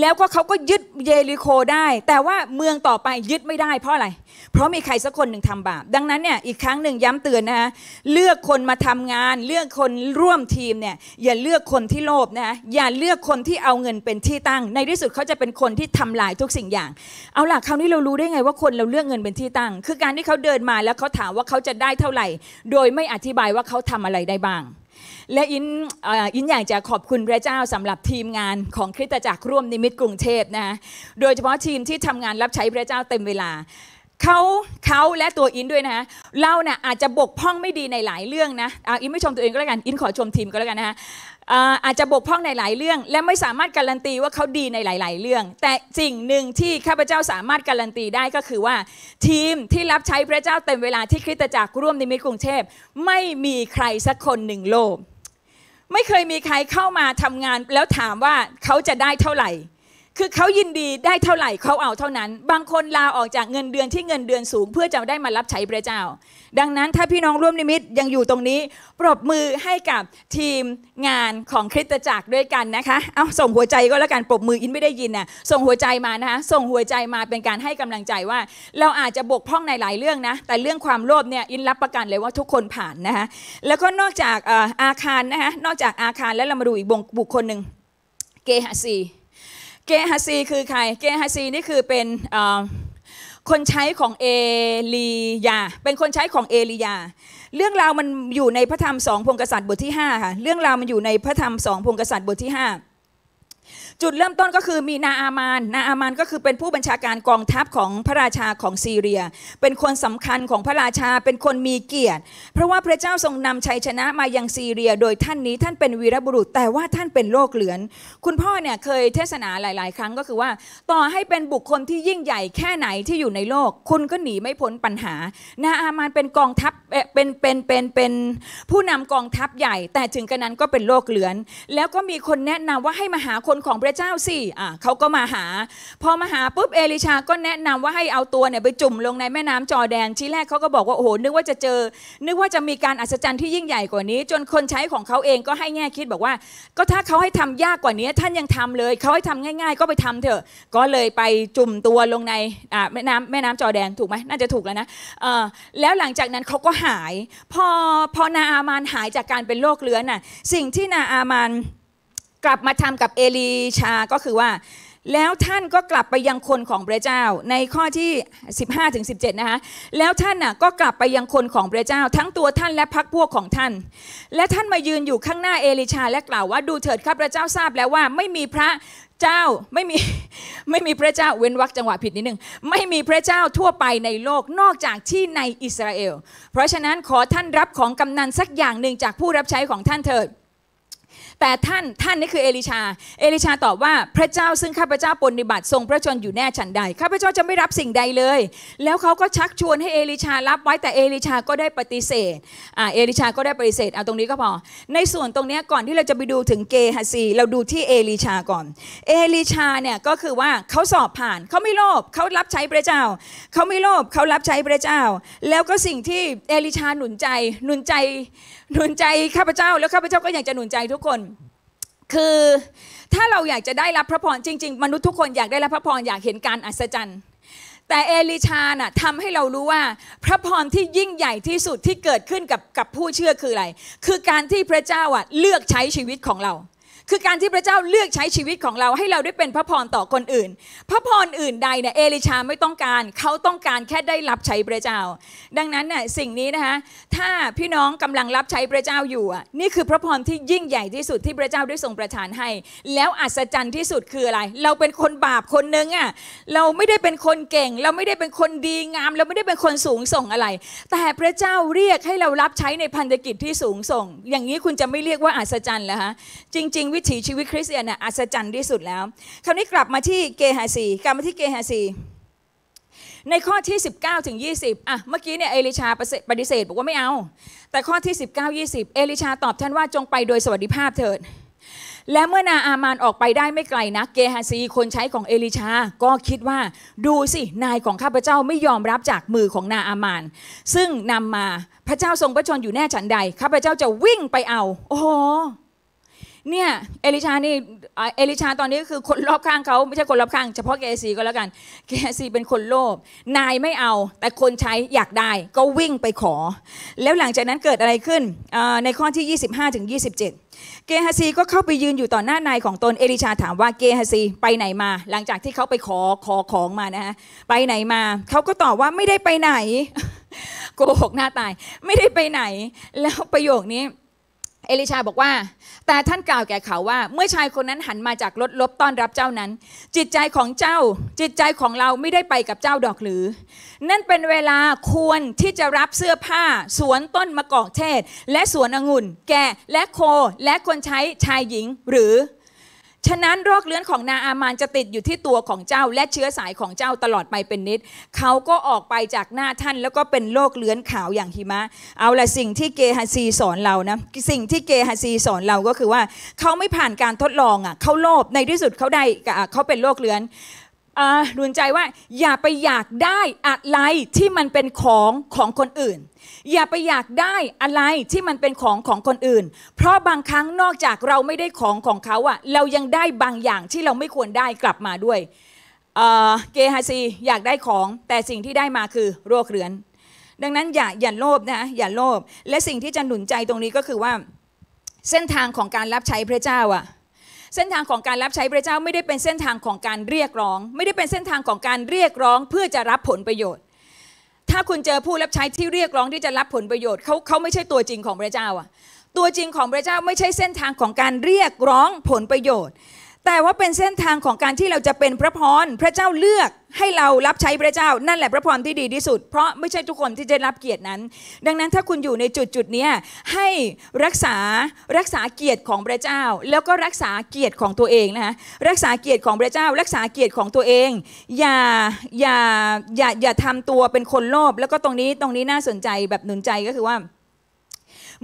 แล้วก็เขาก็ยึดเยริโคได้ แต่ว่าเมืองต่อไปยึดไม่ได้เพราะอะไร เพราะมีใครสักคนหนึ่งทำบาปดังนั้นเนี่ยอีกครั้งหนึ่งย้ำเตือนนะะเลือกคนมาทำงานเลือกคนร่วมทีมเนี่ยอย่าเลือกคนที่โลภนะอย่าเลือกคนที่เอาเงินเป็นที่ตั้ง ในที่สุดเขาจะเป็นคนที่ทำลายทุกสิ่งอย่าง เอาล่ะคราวนี้เรารู้ได้ไงว่าคนเราเลือกเงินเป็นที่ตั้ง คือการที่เขาเดินมาแล้วเขาถามว่าเขาจะได้เท่าไหร่ โดยไม่อธิบายว่าเขาทำอะไรได้บ้างและอินอินอยากจะขอบคุณพระเจ้าสำหรับทีมงาน ของคริสตจักรร่วมนิมิตกรุงเทพนะ โดยเฉพาะทีมที่ทำงานรับใช้พระเจ้าเต็มเวลาเขาเขาและตัวอินด้วยนะเราเนะ่ยอาจจะบกพร่องไม่ดีในหลายเรื่องนะอาอินไม่ชมตัวเองก็แล้วกันอินขอชมทีมก็แล้วกันนะะอาจจะบกพร่องในหลายเรื่อง และไม่สามารถการันตีว่าเขาดีในหลาย ๆเรื่อง แต่สิ่งหนึ่งที่ข้าพเจ้าสามารถการันตีได้ก็คือว่า ทีมที่รับใช้พระเจ้าเต็มเวลาที่คริสตจักรร่วมนิมิตกรุงเทพไม่มีใครสักคนหนึ่งโลภไม่เคยมีใครเข้ามาทำงานแล้วถามว่าเขาจะได้เท่าไหร่คือเขายินดีได้เท่าไหร่เขาเอาเท่านั้น บางคนลาออกจากเงินเดือนที่เงินเดือนสูง เพื่อจะได้มารับใช้พระเจ้า ดังนั้นถ้าพี่น้องร่วมนิมิตยังอยู่ตรงนี้ปรบมือให้กับทีมงานของคริสตจักรด้วยกันนะคะเอาส่งหัวใจก็แล้วกันปรบมืออินไม่ได้ยินนะส่งหัวใจมานะคะส่งหัวใจมาเป็นการให้กำลังใจว่า เราอาจจะบกพร่องในหลายเรื่องนะแต่เรื่องความโลภเนี่ยอินรับประกันเลยว่าทุกคนผ่านนะคะแล้วก็นอกจากอาคารนะคะนอกจากอาคารแล้วเรามาดูอีกบุคคลหนึ่งเกฮัซีเกฮาซีคือใคร เกฮาซีนี่คือเป็นคนใช้ของเอลียา เป็นคนใช้ของเอลียา เรื่องราวมันอยู่ในพระธรรมสองพงกษัตริย์บทที่5ค่ะ เรื่องราวมันอยู่ในพระธรรมสองพงกษัตริย์บทที่ 5จุดเริ่มต้นก็คือมีนาอามานนาอามานก็คือเป็นผู้บัญชาการกองทัพของพระราชาของซีเรีย เป็นคนสำคัญของพระราชาเป็นคนมีเกียรติ เพราะว่าพระเจ้าทรงนำชัยชนะมายังซีเรีย โดยท่านนี้ท่านเป็นวีรบุรุษ แต่ว่าท่านเป็นโรคเหลือน คุณพ่อเนี่ยเคยเทศนาหลายๆ ครั้งก็คือว่า ต่อให้เป็นบุคคลที่ยิ่งใหญ่แค่ไหนที่อยู่ในโลก คุณก็หนีไม่พ้นปัญหา นาอามานเป็นกองทัพเป็นเป็นเป็นเป็น ผู้นำกองทัพใหญ่ แต่ถึงกระนั้นก็เป็นโรคเหลือน แล้วก็มีคนแนะนำว่าให้มาหาคนของระเจ้าสิอ่ะเขาก็มาหา พอมาหาปุ๊บเอลิชา ก็แนะนำว่าให้เอาตัวเนี่ยไปจุ่มลงในแม่น้ำจอแดนทีแรกเขาก็บอกว่าโอ้โหนึกว่าจะเจอ นึกว่าจะมีการอัศจรรย์ที่ยิ่งใหญ่กว่านี้ จนคนใช้ของเขาเองก็ให้แง่คิดบอกว่า ก็ถ้าเขาให้ทำยากกว่านี้ท่านยังทำเลยเขาให้ทำง่าย ๆ ก็ไปทำเถอะ ก็เลยไปจุ่มตัวลงในแม่น้ำแม่น้ำจอแดนถูกไหมน่าจะถูกแล้วนะแล้วหลังจากนั้นเขาก็หาย พอ พอนาอามานหายจากการเป็นโรคเรื้อนน่ะ สิ่งที่นาอามานกลับมาทำกับเอลีชาก็คือว่า แล้วท่านก็กลับไปยังคนของพระเจ้าในข้อที่ 15ถึงสินะคะแล้วท่านน่ะก็กลับไปยังคนของพระเจ้า ทั้งตัวท่านและพักพวกของท่าน และท่านมายืนอยู่ข้างหน้าเอลิชา และกล่าวว่าดูเถิดครับพระเจ้าทราบแล้วว่าไม่มีพระเจ้าไม่มีไม่มีพระเจ้าเว้นวรรคจังหวะผิดนิดนึง ไม่มีพระเจ้าทั่วไปในโลกนอกจากที่ในอิสราเอลเพราะฉะนั้นขอท่านรับของกำนันสักอย่างหนึ่งจากผู้รับใช้ของท่านเถิดแต่ท่านท่านนี่คือเอลิชา เอลิชาตอบว่าพระเจ้าซึ่งข้าพเจ้าปฏิบัติ ทรงพระชนอยู่แน่ฉันใดข้าพเจ้าจะไม่รับสิ่งใดเลย แล้วเขาก็ชักชวนให้เอลิชารับไว้แต่เอลิชาก็ได้ปฏิเสธเอลิชาก็ได้ปฏิเสธเอาตรงนี้ก็พอในส่วนตรงนี้ก่อนที่เราจะไปดูถึงเกฮัซีเราดูที่เอลิชาก่อน เอลิชาเนี่ยก็คือว่าเขาสอบผ่านเขาไม่โลภเขารับใช้พระเจ้าเขาไม่โลภเขารับใช้พระเจ้า แล้วก็สิ่งที่เอลิชาหนุนใจหนุนใจหนุนใจข้าพเจ้าแล้วข้าพเจ้าก็อยากจะหนุนใจทุกคน คือถ้าเราอยากจะได้รับพระพรจริงๆ มนุษย์ทุกคนอยากได้รับพระพรอยากเห็นการอัศจรรย์แต่เอลิชาน่ะทำให้เรารู้ว่าพระพรที่ยิ่งใหญ่ที่สุดที่เกิดขึ้นกับกับผู้เชื่อคืออะไร คือการที่พระเจ้าอ่ะเลือกใช้ชีวิตของเราคือการที่พระเจ้าเลือกใช้ชีวิตของเราให้เราได้เป็นพระพรต่อคนอื่น พระพรอื่นใดเนี่ยเอลิชาไม่ต้องการเขาต้องการแค่ได้รับใช้พระเจ้า ดังนั้นน่ยสิ่งนี้นะคะถ้าพี่น้องกำลังรับใช้พระเจ้าอยู่นี่คือพระพรที่ยิ่งใหญ่ที่สุดที่พระเจ้าได้ทรงประทานให้ แล้วอัศจรรย์ที่สุดคืออะไร เราเป็นคนบาปคนนึงอ่ะเราไม่ได้เป็นคนเก่ง เราไม่ได้เป็นคนดีงาม เราไม่ได้เป็นคนสูงส่งอะไรแต่พระเจ้าเรียกให้เรารับใช้ในพันธกิจที่สูงส่ง อย่างนี้คุณจะไม่เรียกว่าอัศจรรย์เหรอคะจริง ๆวิถีชีวิตคริสเตียนน่ะอัศจรรย์ที่สุดแล้วคราวนี้กลับมาที่เกฮาซีกลับมาที่เกฮาซี ในข้อที่ 19ถึง20อ่ะเมื่อกี้เนี่ยเอลิชาปฏิเสธบอกว่าไม่เอา แต่ข้อที่ 19 20 เอลิชาตอบท่านว่าจงไปโดยสวัสดิภาพเถิด และเมื่อนาอามานออกไปได้ไม่ไกลนะเกฮาซีคนใช้ของเอลิชา ก็คิดว่าดูสินายของข้าพเจ้าไม่ยอมรับจากมือของนาอามานซึ่งนำมาพระเจ้าทรงพระชนอยู่แน่ฉันใดข้าพเจ้าจะวิ่งไปเอาโอ้โหเนี่ยเอลิชานี่เอลิชาตอนนี้ก็คือคนรอบข้างเขาไม่ใช่คนรอบข้างเฉพาะแกซีก็แล้วกันแกซีเป็นคนโลภนายไม่เอา แต่คนใช้อยากได้ก็วิ่งไปขอ แล้วหลังจากนั้นเกิดอะไรขึ้นในข้อที่ 25ถึง27เกฮาซีก็เข้าไปยืนอยู่ต่อหน้านายของตนเอลิชาถามว่าเกฮาซีไปไหนมา หลังจากที่เขาไปขอขอของมานะฮะไปไหนมาเขาก็ตอบว่าไม่ได้ไปไหนโกหกหน้าตาย ไม่ได้ไปไหน แล้วประโยคนี้เอลิชาบอกว่า แต่ท่านกล่าวแก่เขาว่า เมื่อชายคนนั้นหันมาจากรถลบต้อนรับเจ้านั้น จิตใจของเจ้า จิตใจของเราไม่ได้ไปกับเจ้าดอกหรือ นั่นเป็นเวลาควรที่จะรับเสื้อผ้า สวนต้นมะกอกเทศ และสวนองุ่น แก่และโค และคนใช้ชายหญิงหรือฉะนั้นโรคเลื้อนของนาอามานจะติดอยู่ที่ตัวของเจ้าและเชื้อสายของเจ้าตลอดไปเป็นนิดเขาก็ออกไปจากหน้าท่านแล้วก็เป็นโรคเลื้อนขาวอย่างหิมะ เอาละสิ่งที่เกฮาซีสอนเรานะสิ่งที่เกฮาซีสอนเราก็คือว่าเขาไม่ผ่านการทดลองอ่ะเขาโลภในที่สุดเขาได้เขาเป็นโรคเลื้อนหนุนใจว่าอย่าไปอยากได้อะไรที่มันเป็นของของคนอื่น อย่าไปอยากได้อะไรที่มันเป็นของของคนอื่น เพราะบางครั้งนอกจากเราไม่ได้ของของเขาอะเรายังได้บางอย่างที่เราไม่ควรได้กลับมาด้วยเกฮาซีอยากได้ของแต่สิ่งที่ได้มาคือโรคเรื้อน ดังนั้นอย่า อย่าโลภนะอย่าโลภ และสิ่งที่จะหนุนใจตรงนี้ก็คือว่า เส้นทางของการรับใช้พระเจ้าอะเส้นทางของการรับใช้พระเจ้าไม่ได้เป็นเส้นทางของการเรียกร้อง ไม่ได้เป็นเส้นทางของการเรียกร้องเพื่อจะรับผลประโยชน์ ถ้าคุณเจอผู้รับใช้ที่เรียกร้องที่จะรับผลประโยชน์เขาเขาไม่ใช่ตัวจริงของพระเจ้าอ่ะ ตัวจริงของพระเจ้าไม่ใช่เส้นทางของการเรียกร้องผลประโยชน์แต่ว่าเป็นเส้นทางของการที่เราจะเป็นพระพรพระเจ้าเลือกให้เรารับใช้พระเจ้า นั่นแหละพระพรที่ดีที่สุด เพราะไม่ใช่ทุกคนที่จะรับเกียรตินั้น ดังนั้นถ้าคุณอยู่ในจุดจุดนี้ให้รักษารักษาเกียรติของพระเจ้า แล้วก็รักษาเกียรติของตัวเองนะคะรักษาเกียรติของพระเจ้า รักษาเกียรติของตัวเอง อย่าอย่าอย่าอย่าทำตัวเป็นคนโลภแล้วก็ตรงนี้ตรงนี้น่าสนใจแบบหนุนใจก็คือว่า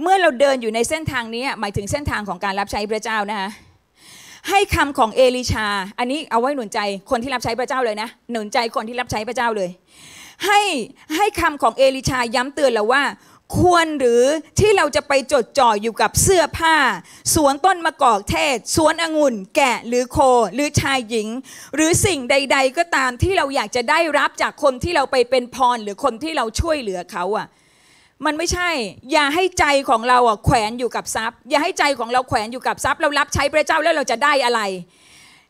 เมื่อเราเดินอยู่ในเส้นทางนี้หมายถึงเส้นทางของการรับใช้พระเจ้านะคะให้คำของเอลิชา อันนี้เอาไว้หนุนใจคนที่รับใช้พระเจ้าเลยนะ หนุนใจคนที่รับใช้พระเจ้าเลย ให้ให้คำของเอลิชาย้ำเตือนเราว่า ควรหรือที่เราจะไปจดจ่ออยู่กับเสื้อผ้า สวนต้นมะกอกเทศ สวนองุ่นแกะหรือโค หรือชายหญิง หรือสิ่งใด ๆ ก็ตามที่เราอยากจะได้รับจากคนที่เราไปเป็นพรหรือคนที่เราช่วยเหลือเขาอะะมันไม่ใช่ อย่าให้ใจของเราอ่ะแขวนอยู่กับทรัพย์ อย่าให้ใจของเราแขวนอยู่กับทรัพย์ เรารับใช้พระเจ้าแล้วเราจะได้อะไร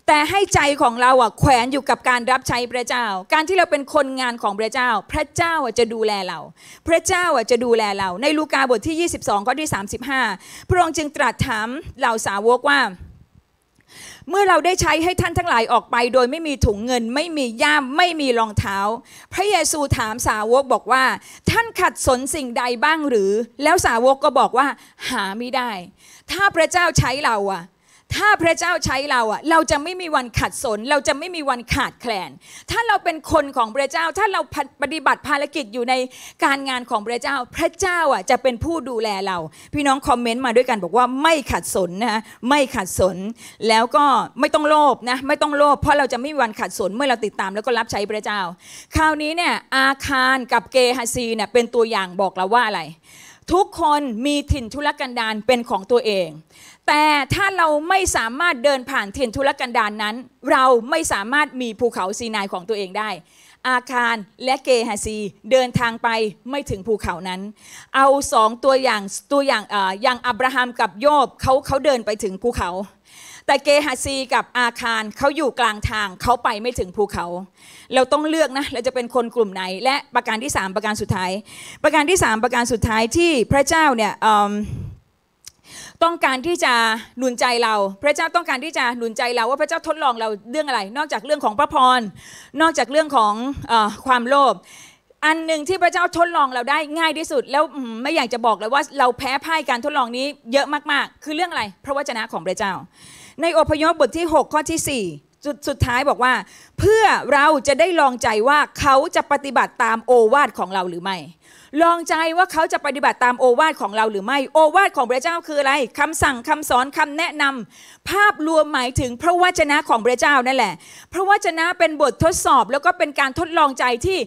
แต่ให้ใจของเราอ่ะแขวนอยู่กับการรับใช้พระเจ้า การที่เราเป็นคนงานของพระเจ้า พระเจ้าอ่ะจะดูแลเรา พระเจ้าอ่ะจะดูแลเรา ในลูกาบทที่ 22ข้อที่ 35 พระองค์จึงตรัสถามเหล่าสาวกว่าเมื่อเราได้ใช้ให้ท่านทั้งหลายออกไป โดยไม่มีถุงเงิน ไม่มีย่าม ไม่มีรองเท้า พระเยซูถามสาวกบอกว่า ท่านขัดสนสิ่งใดบ้างหรือ แล้วสาวกก็บอกว่า หาไม่ได้ ถ้าพระเจ้าใช้เราอะถ้าพระเจ้าใช้เราอะเราจะไม่มีวันขัดสนเราจะไม่มีวันขาดแคลนถ้าเราเป็นคนของพระเจ้า ถ้าเราปฏิบัติภารกิจอยู่ในการงานของพระเจ้า พระเจ้าอะจะเป็นผู้ดูแลเรา พี่น้องคอมเมนต์มาด้วยกันบอกว่าไม่ขัดสนนะไม่ขัดสนแล้วก็ไม่ต้องโลภนะไม่ต้องโลภเพราะเราจะไม่มีวันขัดสนเมื่อเราติดตามแล้วก็รับใช้พระเจ้า คราวนี้เนี่ยอาคารกับเกฮาซีเนี่ยเป็นตัวอย่างบอกเราว่าอะไรทุกคนมีถิ่นทุรกันดารเป็นของตัวเองแต่ถ้าเราไม่สามารถเดินผ่านทียนทุรกันดารนนั้น เราไม่สามารถมีภูเขาซีนายของตัวเองได้ อาคารและเกฮาซี เดินทางไปไม่ถึงภูเขานั้น เอาสองตัวอย่างตัวอย่างออย่างอับราฮัมกับโยบเขาเขาเดินไปถึงภูเขา แต่เกฮาซี กับอาคารเขาอยู่กลางทางเขาไปไม่ถึงภูเขา เราต้องเลือกนะเราจะเป็นคนกลุ่มไหน และประการที่ 3 ประการสุดท้าย ประการที่ 3 ประการสุดท้ายที่พระเจ้าเนี่ยต้องการที่จะหนุนใจเรา พระเจ้าต้องการที่จะหนุนใจเรา ว่าพระเจ้าทดลองเราเรื่องอะไร นอกจากเรื่องของพระพรนอกจากเรื่องของอความโลภอันหนึ่งที่พระเจ้าทดลองเราได้ง่ายที่สุดแล้วไม่อยากจะบอกเลยว่าเราแพ้พ่ายการทดลองนี้เยอะมากๆคือเรื่องอะไร พระวจนะของพระเจ้า ในอพยพบทที่ 6 ข้อที่4จุดสุดท้ายบอกว่าเพื่อเราจะได้ลองใจว่าเขาจะปฏิบัติตามโอวาทของเราหรือไม่ลองใจว่าเขาจะปฏิบัติตามโอวาทของเราหรือไม่โอวาทของพระเจ้าคืออะไร คำสั่งคำสอนคำแนะนำ ภาพรวมหมายถึงพระวจนะของพระเจ้านั่นแหละ พระวจนะเป็นบททดสอบแล้วก็เป็นการทดลองใจที่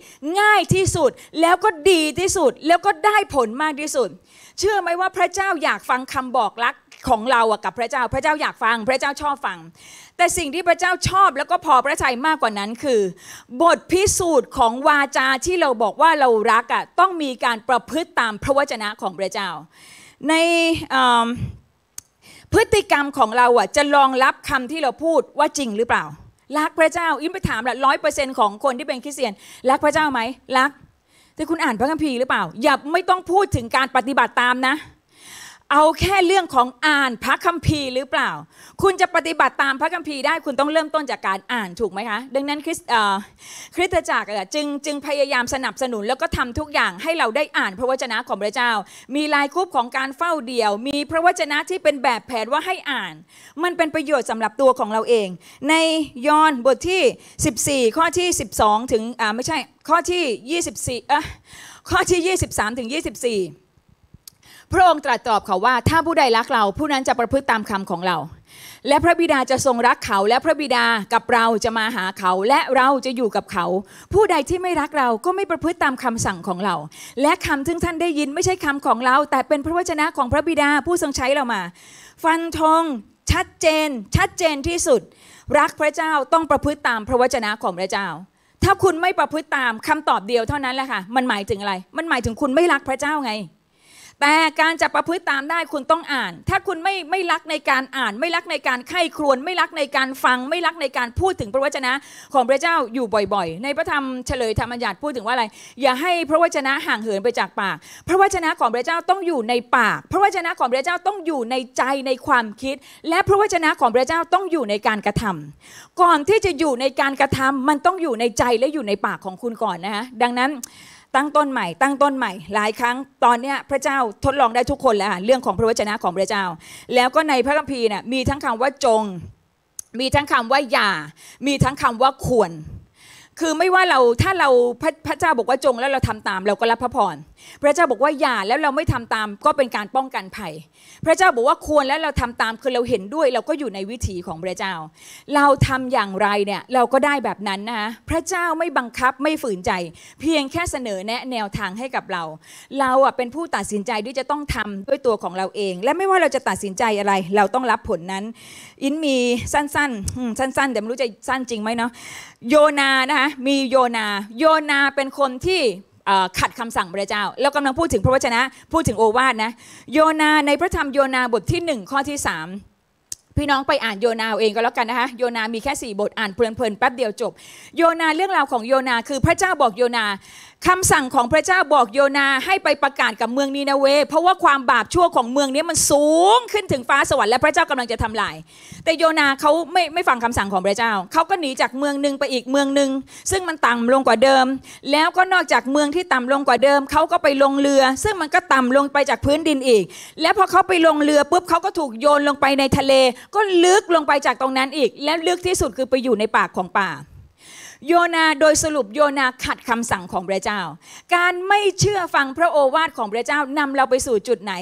ง่ายที่สุดแล้วก็ดีที่สุดแล้วก็ได้ผลมากที่สุด เชื่อไหมว่าพระเจ้าอยากฟังคำบอกรักของเราอะกับพระเจ้า พระเจ้าอยากฟังพระเจ้าชอบฟังแต่สิ่งที่พระเจ้าชอบแล้วก็พอพระทัยมากกว่านั้นคือ บทพิสูจน์ของวาจาที่เราบอกว่าเรารักอะ่ะต้องมีการประพฤติตามพระวจนะของพระเจ้า ในพฤติกรรมของเราอ่ะจะลองรับคำที่เราพูดว่าจริงหรือเปล่ารักพระเจ้าอิมไปถามละร้อยเปอร์เซ็นต์ของคนที่เป็นคริสเตียนรักพระเจ้าไหมรักแต่คุณอ่านพระคัมภีร์หรือเปล่าอย่าไม่ต้องพูดถึงการปฏิบัติตามนะเอาแค่เรื่องของอ่านพระคัมภีร์หรือเปล่า คุณจะปฏิบัติตามพระคัมภีร์ได้ คุณต้องเริ่มต้นจากการอ่านถูกไหมคะ ดังนั้นคริสคริสตจักรจึงจึงพยายามสนับสนุน แล้วก็ทำทุกอย่างให้เราได้อ่าน พระวจนะของพระเจ้า มีลายกรุ๊ปของการเฝ้าเดี่ยว มีพระวจนะที่เป็นแบบแผนว่าให้อ่าน มันเป็นประโยชน์สำหรับตัวของเราเอง ในยอห์นบทที่ 14 ข้อที่ 12 ถึงไม่ใช่ ข้อที่ 24เออข้อที่ 23 ถึง 24พระองค์ตรัสตอบเขาว่า ถ้าผู้ใดรักเรา ผู้นั้นจะประพฤติตามคำของเรา และพระบิดาจะทรงรักเขาและพระบิดากับเราจะมาหาเขาและเราจะอยู่กับเขา ผู้ใดที่ไม่รักเราก็ไม่ประพฤติตามคำสั่งของเรา และคำที่ท่านได้ยินไม่ใช่คำของเรา แต่เป็นพระวจนะของพระบิดาผู้ทรงใช้เรามา ฟันธงชัดเจน ชัดเจนที่สุด รักพระเจ้าต้องประพฤติตามพระวจนะของพระเจ้า ถ้าคุณไม่ประพฤติตามคำตอบเดียวเท่านั้นแหละค่ะมันหมายถึงอะไร มันหมายถึงคุณไม่รักพระเจ้าไงแต่การจะประพฤติตามได้คุณต้องอ่าน ถ้าคุณไม่ไม่รักในการอ่าน ไม่รักในการไข้ครวนไม่รักในการฟังไม่รักในการพูดถึงพระวจนะของพระเจ้าอยู่บ่อยๆ ในพระธรรมเฉลยธรรมญาติพูดถึงว่าอะไร อย่าให้พระวจนะห่างเหินไปจากปาก พระวจนะของพระเจ้าต้องอยู่ในปาก พระวจนะของพระเจ้าต้องอยู่ในใจในความคิด และพระวจนะของพระเจ้าต้องอยู่ในการกระทำ ก่อนที่จะอยู่ในการกระทำมันต้องอยู่ในใจและอยู่ในปากของคุณก่อนนะฮะดังนั้นตั้งต้นใหม่ ตั้งต้นใหม่ หลายครั้ง ตอนนี้พระเจ้าทดลองได้ทุกคนแล้วเรื่องของพระวจนะของพระเจ้า แล้วก็ในพระคัมภีร์เนี่ย มีทั้งคำว่าจง มีทั้งคำว่าอย่า มีทั้งคำว่าควร คือไม่ว่าเรา ถ้าเราพระพระเจ้าบอกว่าจง แล้วเราทำตามเราก็รับพระพรพระเจ้าบอกว่าอย่าแล้วเราไม่ทำตาม ก็เป็นการป้องกันภัย พระเจ้าบอกว่าควรแล้วเราทำตามคือเราเห็นด้วยเราก็อยู่ในวิถีของพระเจ้า เราทำอย่างไรเนี่ยเราก็ได้แบบนั้นนะพระเจ้าไม่บังคับไม่ฝืนใจ เพียงแค่เสนอแนะแนวทางให้กับเรา เราอ่ะเป็นผู้ตัดสินใจที่จะต้องทำด้วยตัวของเราเอง และไม่ว่าเราจะตัดสินใจอะไร เราต้องรับผลนั้น อินมีสั้นๆสั้นๆแต่ไม่รู้จะสั้นจริงไหมเนาะโยนานะคะมีโยนา โยนาเป็นคนที่ขัดคำสั่งพระเจ้าเรากำลังพูดถึงพระวจนะพูดถึงโอวาทนะโยนาในพระธรรมโยนา บทที่ 1 ข้อที่ 3 พี่น้องไปอ่านโยนาเองก็แล้วกันนะคะโยนามีแค่ 4 บทอ่านเพลินๆ แป๊บเดียวจบ โยนาเรื่องราวของโยนาคือพระเจ้าบอกโยนาคำสั่งของพระเจ้าบอกโยนาให้ไปประกาศกับเมืองนีนาเวเพราะว่าความบาปชั่วของเมืองนี้มันสูงขึ้นถึงฟ้าสวรรค์และพระเจ้ากำลังจะทำลายแต่โยนาเขาไม่ไม่ฟังคำสั่งของพระเจ้าเขาก็หนีจากเมืองหนึ่งไปอีกเมืองหนึ่งซึ่งมันต่ำลงกว่าเดิม แล้วก็นอกจากเมืองที่ต่ำลงกว่าเดิมเขาก็ไปลงเรือ ซึ่งมันก็ต่ำลงไปจากพื้นดินอีก แล้วพอเขาไปลงเรือปุ๊บเขาก็ถูกโยนลงไปในทะเล ก็ลึกลงไปจากตรงนั้นอีก และลึกที่สุดคือไปอยู่ในปากของป่าโยนาโดยสรุปโยนาขัดคำสั่งของพระเจ้า การไม่เชื่อฟังพระโอวาทของพระเจ้านำเราไปสู่จุดไหน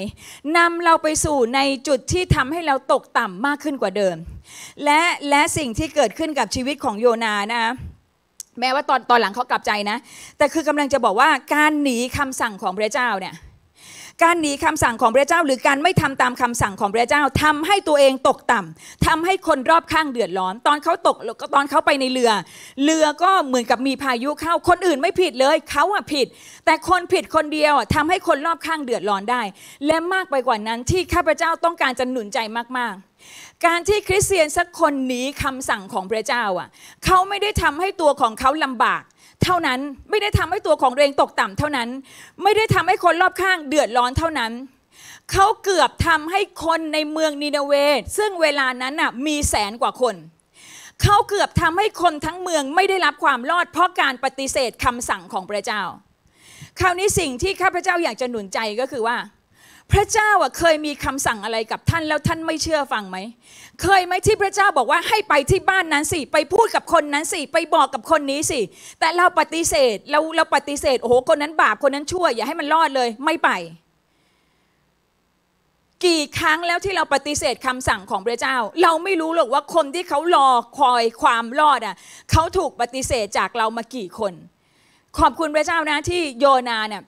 นำเราไปสู่ในจุดที่ทำให้เราตกต่ำมากขึ้นกว่าเดิมและและสิ่งที่เกิดขึ้นกับชีวิตของโยนานะแม้ว่าตอนตอนหลังเขากลับใจนะ แต่คือกำลังจะบอกว่าการหนีคำสั่งของพระเจ้าเนี่ยการหนีคำสั่งของพระเจ้าหรือการไม่ทำตามคำสั่งของพระเจ้าทำให้ตัวเองตกต่ำ ทำให้คนรอบข้างเดือดร้อนตอนเขาตกตอนเขาไปในเรือเรือก็เหมือนกับมีพายุเข้า คนอื่นไม่ผิดเลยเขาอะผิด แต่คนผิดคนเดียวทํทำให้คนรอบข้างเดือดร้อนได้ และมากไปกว่านั้นที่ข้าพเจ้าต้องการจะหนุนใจมาก ๆ การที่คริสเตียนสักคนหนีคำสั่งของพระเจ้าอ่ะเขาไม่ได้ทำให้ตัวของเขาลำบากเท่านั้นไม่ได้ทำให้ตัวของตัวเองตกต่ำเท่านั้น ไม่ได้ทำให้คนรอบข้างเดือดร้อนเท่านั้น เขาเกือบทำให้คนในเมืองนีนาเวซึ่งเวลานั้นน่ะมีแสนกว่าคน เขาเกือบทำให้คนทั้งเมืองไม่ได้รับความรอดเพราะการปฏิเสธคำสั่งของพระเจ้า คราวนี้สิ่งที่ข้าพเจ้าอยากจะหนุนใจก็คือว่า พระเจ้าเคยมีคำสั่งอะไรกับท่านแล้วท่านไม่เชื่อฟังไหมเคยไหมที่พระเจ้าบอกว่าให้ไปที่บ้านนั้นสิไปพูดกับคนนั้นสิไปบอกกับคนนี้สิแต่เราปฏิเสธเราเราปฏิเสธโอ้โหคนนั้นบาปคนนั้นชั่วอย่าให้มันรอดเลยไม่ไป กี่ครั้งแล้วที่เราปฏิเสธคำสั่งของพระเจ้า เราไม่รู้หรอกว่าคนที่เขารอคอยความรอดอ่ะเขาถูกปฏิเสธจากเรามากี่คน ขอบคุณพระเจ้านะที่โยนาเนี่ย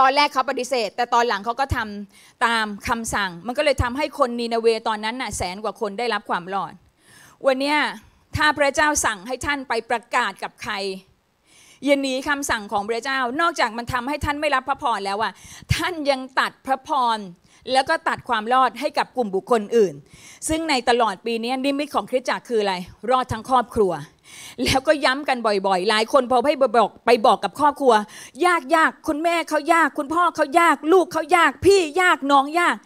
ตอนแรกเขาปฏิเสธ แต่ตอนหลังเขาก็ทำตามคำสั่งมันก็เลยทำให้คนนีนาเวตอนนั้นน่ะแสนกว่าคนได้รับความรอด วันนี้ถ้าพระเจ้าสั่งให้ท่านไปประกาศกับใคร ยันหนีคำสั่งของพระเจ้านอกจากมันทำให้ท่านไม่รับพระพรแล้วอะท่านยังตัดพระพรแล้วก็ตัดความรอดให้กับกลุ่มบุคคลอื่น ซึ่งในตลอดปีนี้นิมิตของคริสตจักรคืออะไร รอดทั้งครอบครัวแล้วก็ย้ำกันบ่อยๆ หลาย คนพอให้บอกไปบอกกับครอบครัว ยากยากคุณแม่เขายากคุณพ่อเขายากลูกเขายากพี่ยากน้องยาก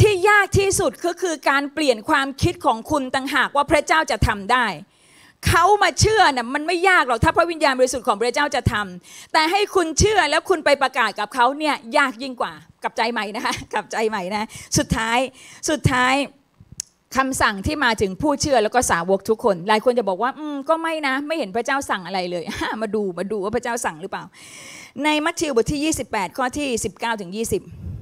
ที่ยากที่สุดก็คือการเปลี่ยนความคิดของคุณต่างหากว่าพระเจ้าจะทำได้เขามาเชื่อนะ่ะมันไม่ยากหรอกถ้าพระวิญญาณบริสุทธิ์ของพระเจ้าจะทำ แต่ให้คุณเชื่อแล้วคุณไปประกาศกับเขาเนี่ยยากยิ่งกว่ากับใจใหม่นะคะกับใจใหม่นะ สุดท้ายสุดท้ายคำสั่งที่มาถึงผู้เชื่อแล้วก็สาวกทุกคน หลายคนจะบอกว่า อืม ก็ไม่นะ ไม่เห็นพระเจ้าสั่งอะไรเลย มาดู มาดูว่าพระเจ้าสั่งหรือเปล่า ในมัทธิวบทที่ 28 ข้อที่ 19ถึง20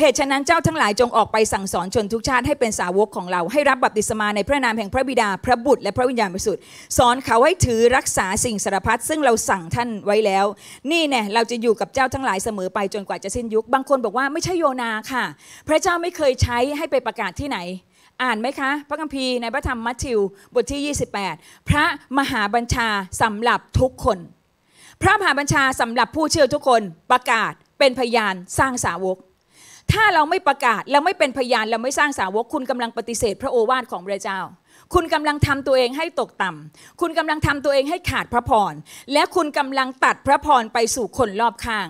เหตุฉะนั้นเจ้าทั้งหลายจงออกไปสั่งสอนชนทุกชาติให้เป็นสาวกของเราให้รับบัพติศมาในพระนามแห่งพระบิดาพระบุตรและพระวิญญาณบริสุทธิ์ สอนเขาให้ถือรักษาสิ่งสารพัดซึ่งเราสั่งท่านไว้แล้ว นี่เนี่ยเราจะอยู่กับเจ้าทั้งหลายเสมอไปจนกว่าจะสิ้นยุค บางคนบอกว่าไม่ใช่โยนาค่ะ พระเจ้าไม่เคยใช้ให้ไปประกาศที่ไหน อ่านไหมคะ พระคัมภีร์ในพระธรรมมัทธิวบทที่ 28 พระมหาบัญชาสำหรับทุกคน พระมหาบัญชาสำหรับผู้เชื่อทุกคนประกาศเป็นพยานสร้างสาวกถ้าเราไม่ประกาศเราไม่เป็นพยาน เราไม่สร้างสาวก คุณกำลังปฏิเสธพระโอวาทของพระเจ้า คุณกำลังทำตัวเองให้ตกต่ำ คุณกำลังทำตัวเองให้ขาดพระพร และคุณกำลังตัดพระพรไปสู่คนรอบข้าง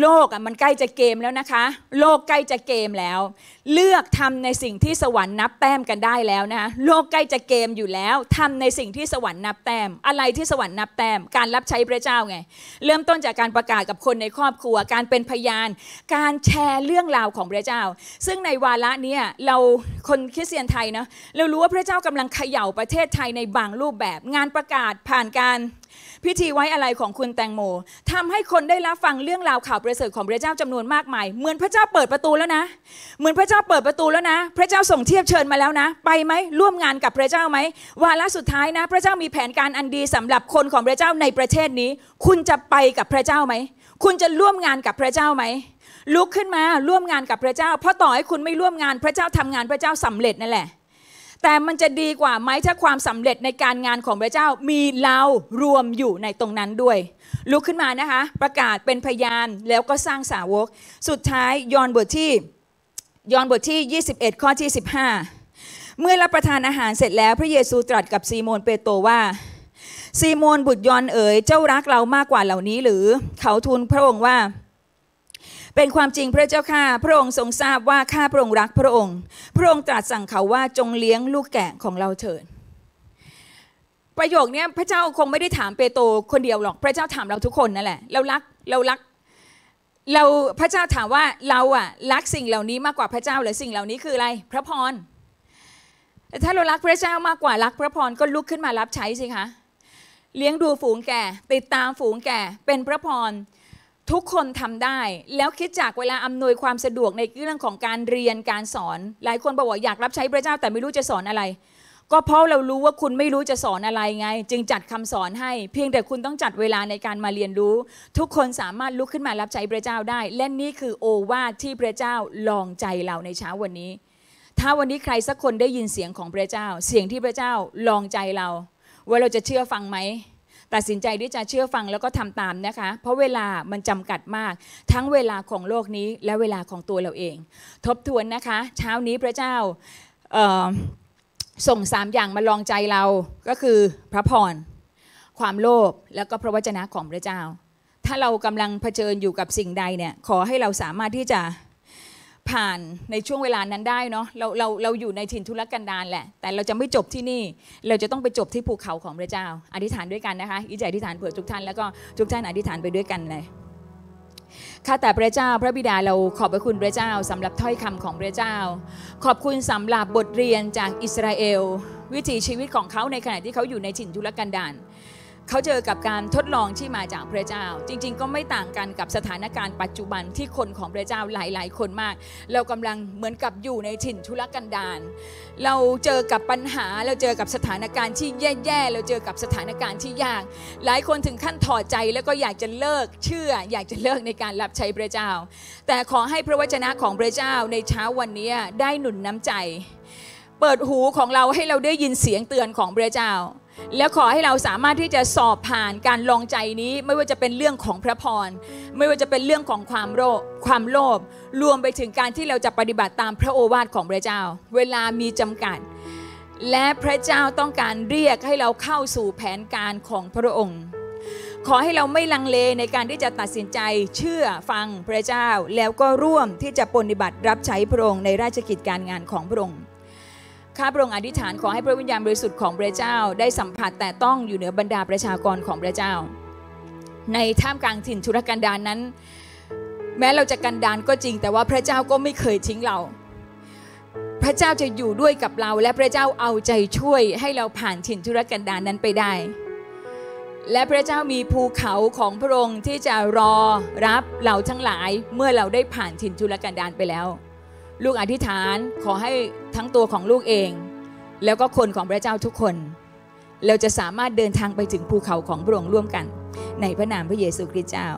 โลกอ่ะมันใกล้จะเกมแล้วนะคะ โลกใกล้จะเกมแล้ว เลือกทำในสิ่งที่สวรรค์นับแต้มกันได้แล้วนะคะโลกใกล้จะเกมอยู่แล้ว ทำในสิ่งที่สวรรค์นับแต้มอะไรที่สวรรค์นับแต้มการรับใช้พระเจ้าไงเริ่มต้นจากการประกาศกับคนในครอบครัวการเป็นพยานการแชร์เรื่องราวของพระเจ้า ซึ่งในวาระนี้เราคนคริสเตียนไทยเนาะเรารู้ว่าพระเจ้ากำลังเขย่าประเทศไทยในบางรูปแบบงานประกาศผ่านการพิธีไว้อะไรของคุณแตงโมทำให้คนได้รับฟังเรื่องราวข่าวประเสริฐของพระเจ้าจำนวนมากมายเหมือนพระเจ้าเปิดประตูแล้วนะเหมือนพระเจ้าเปิดประตูแล้วนะพระเจ้าส่งเทียบเชิญมาแล้วนะ ไปไหมร่วมงานกับพระเจ้าไหมวาระสุดท้ายนะ พระเจ้ามีแผนการอันดีสำหรับคนของพระเจ้าในประเทศนี้ คุณจะไปกับพระเจ้าไหมคุณจะร่วมงานกับพระเจ้าไหมลุกขึ้นมาร่วมงานกับพระเจ้า เพราะต่อให้คุณไม่ร่วมงานพระเจ้าทำงานพระเจ้าสำเร็จ นั่นแหละแต่มันจะดีกว่าไหมถ้าความสำเร็จในการงานของพระเจ้ามีเรารวมอยู่ในตรงนั้นด้วย ลุกขึ้นมานะคะ ประกาศเป็นพยานแล้วก็สร้างสาวก สุดท้าย ยอนบทที่ยอนบทที่ 21 ข้อที่15เมื่อรับประทานอาหารเสร็จแล้วพระเยซูตรัสกับซีโมนเปโตรว่า ซีโมนบุตรยอนเอ๋ยเจ้ารักเรามากกว่าเหล่านี้หรือเขาทูลพระองค์ว่าเป็นความจริงพระเจ้าข้าพระองค์ทรงทราบว่าข้าพระองค์รักพระองค์ พระองค์ตรัสสั่งเขาว่าจงเลี้ยงลูกแกะของเราเถิด ประโยคนี้พระเจ้าคงไม่ได้ถามเปโตรคนเดียวหรอกพระเจ้าถามเราทุกคนนั่นแหละเรารักเรารักเราพระเจ้าถามว่าเราอะรักสิ่งเหล่านี้มากกว่าพระเจ้าหรือสิ่งเหล่านี้คืออะไร พระพรถ้าเรารักพระเจ้ามากกว่ารักพระพรก็ลุกขึ้นมารับใช้สิคะเลี้ยงดูฝูงแก่ติดตามฝูงแก่เป็นพระพรทุกคนทำได้ แล้วคิดจากเวลาอำนวยความสะดวกในเรื่องของการเรียนการสอน หลายคนบอกว่าอยากรับใช้พระเจ้าแต่ไม่รู้จะสอนอะไร ก็เพราะเรารู้ว่าคุณไม่รู้จะสอนอะไรไง จึงจัดคำสอนให้ เพียงแต่คุณต้องจัดเวลาในการมาเรียนรู้ ทุกคนสามารถลุกขึ้นมารับใช้พระเจ้าได้ และนี่คือโอวาทที่พระเจ้าลองใจเราในเช้าวันนี้ ถ้าวันนี้ใครสักคนได้ยินเสียงของพระเจ้า เสียงที่พระเจ้าลองใจเรา ว่าเราจะเชื่อฟังไหมตัดสินใจที่จะเชื่อฟังแล้วก็ทำตามนะคะ เพราะเวลามันจำกัดมากทั้งเวลาของโลกนี้และเวลาของตัวเราเอง ทบทวนนะคะ เช้านี้พระเจ้าส่งสามอย่างมาลองใจเราก็คือพระพรความโลภแล้วก็พระวจนะของพระเจ้า ถ้าเรากำลังเผชิญอยู่กับสิ่งใดเนี่ยขอให้เราสามารถที่จะผ่านในช่วงเวลานั้นได้เนาะเราเราเราอยู่ในถิ่นทุรกันดารแหละแต่เราจะไม่จบที่นี่ เราจะต้องไปจบที่ภูเขาของพระเจ้าอธิษฐานด้วยกันนะคะอีจัยอธิษฐานเผื่อทุกท่านแล้วก็ทุกท่านอธิษฐานไปด้วยกันเลยข้าแต่พระเจ้าพระบิดาเราขอบพระคุณพระเจ้าสำหรับถ้อยคำของพระเจ้า ขอบคุณสำหรับบทเรียนจากอิสราเอลวิถีชีวิตของเขาในขณะที่เขาอยู่ในถิ่นทุรกันดารเขาเจอกับการทดลองที่มาจากพระเจ้า จริง ๆ ก็ไม่ต่างกันกับสถานการณ์ปัจจุบันที่คนของพระเจ้าหลายๆ คนมาก เรากำลังเหมือนกับอยู่ในถิ่นทุรกันดารเราเจอกับปัญหาเราเจอกับสถานการณ์ที่แย่ๆเราเจอกับสถานการณ์ที่ยาก หลายคนถึงขั้นถอดใจ แล้วก็อยากจะเลิกเชื่อ อยากจะเลิกในการรับใช้พระเจ้า แต่ขอให้พระวจนะของพระเจ้าในเช้าวันนี้ได้หนุนน้ำใจ เปิดหูของเราให้เราได้ยินเสียงเตือนของพระเจ้าแล้วขอให้เราสามารถที่จะสอบผ่านการลองใจนี้ไม่ว่าจะเป็นเรื่องของพระพร ไม่ว่าจะเป็นเรื่องของความโลภความโลภรวมไปถึงการที่เราจะปฏิบัติตามพระโอวาทของพระเจ้า เวลามีจำกัด และพระเจ้าต้องการเรียกให้เราเข้าสู่แผนการของพระองค์ ขอให้เราไม่ลังเลในการที่จะตัดสินใจเชื่อฟังพระเจ้า แล้วก็ร่วมที่จะปฏิบัติรับใช้พระองค์ในราชกิจการงานของพระองค์ข้าพระองค์อธิษฐานขอให้พระวิญญาณบริสุทธิ์ของพระเจ้าได้สัมผัสแต่ต้องอยู่เหนือบรรดาประชากรของพระเจ้า ในท่ามกลางถิ่นทุรกันดารนนั้น แม้เราจะกันดารก็จริง แต่ว่าพระเจ้าก็ไม่เคยทิ้งเรา พระเจ้าจะอยู่ด้วยกับเราและพระเจ้าเอาใจช่วยให้เราผ่านถิ่นทุรกันดารนนั้นไปได้ และพระเจ้ามีภูเขาของพระองค์ที่จะรอรับเราทั้งหลายเมื่อเราได้ผ่านถิ่นทุรกันดารไปแล้วลูกอธิษฐานขอให้ทั้งตัวของลูกเอง แล้วก็คนของพระเจ้าทุกคน เราจะสามารถเดินทางไปถึงภูเขาของพระองค์ร่วมกัน ในพระนามพระเยซูคริสต์เจ้า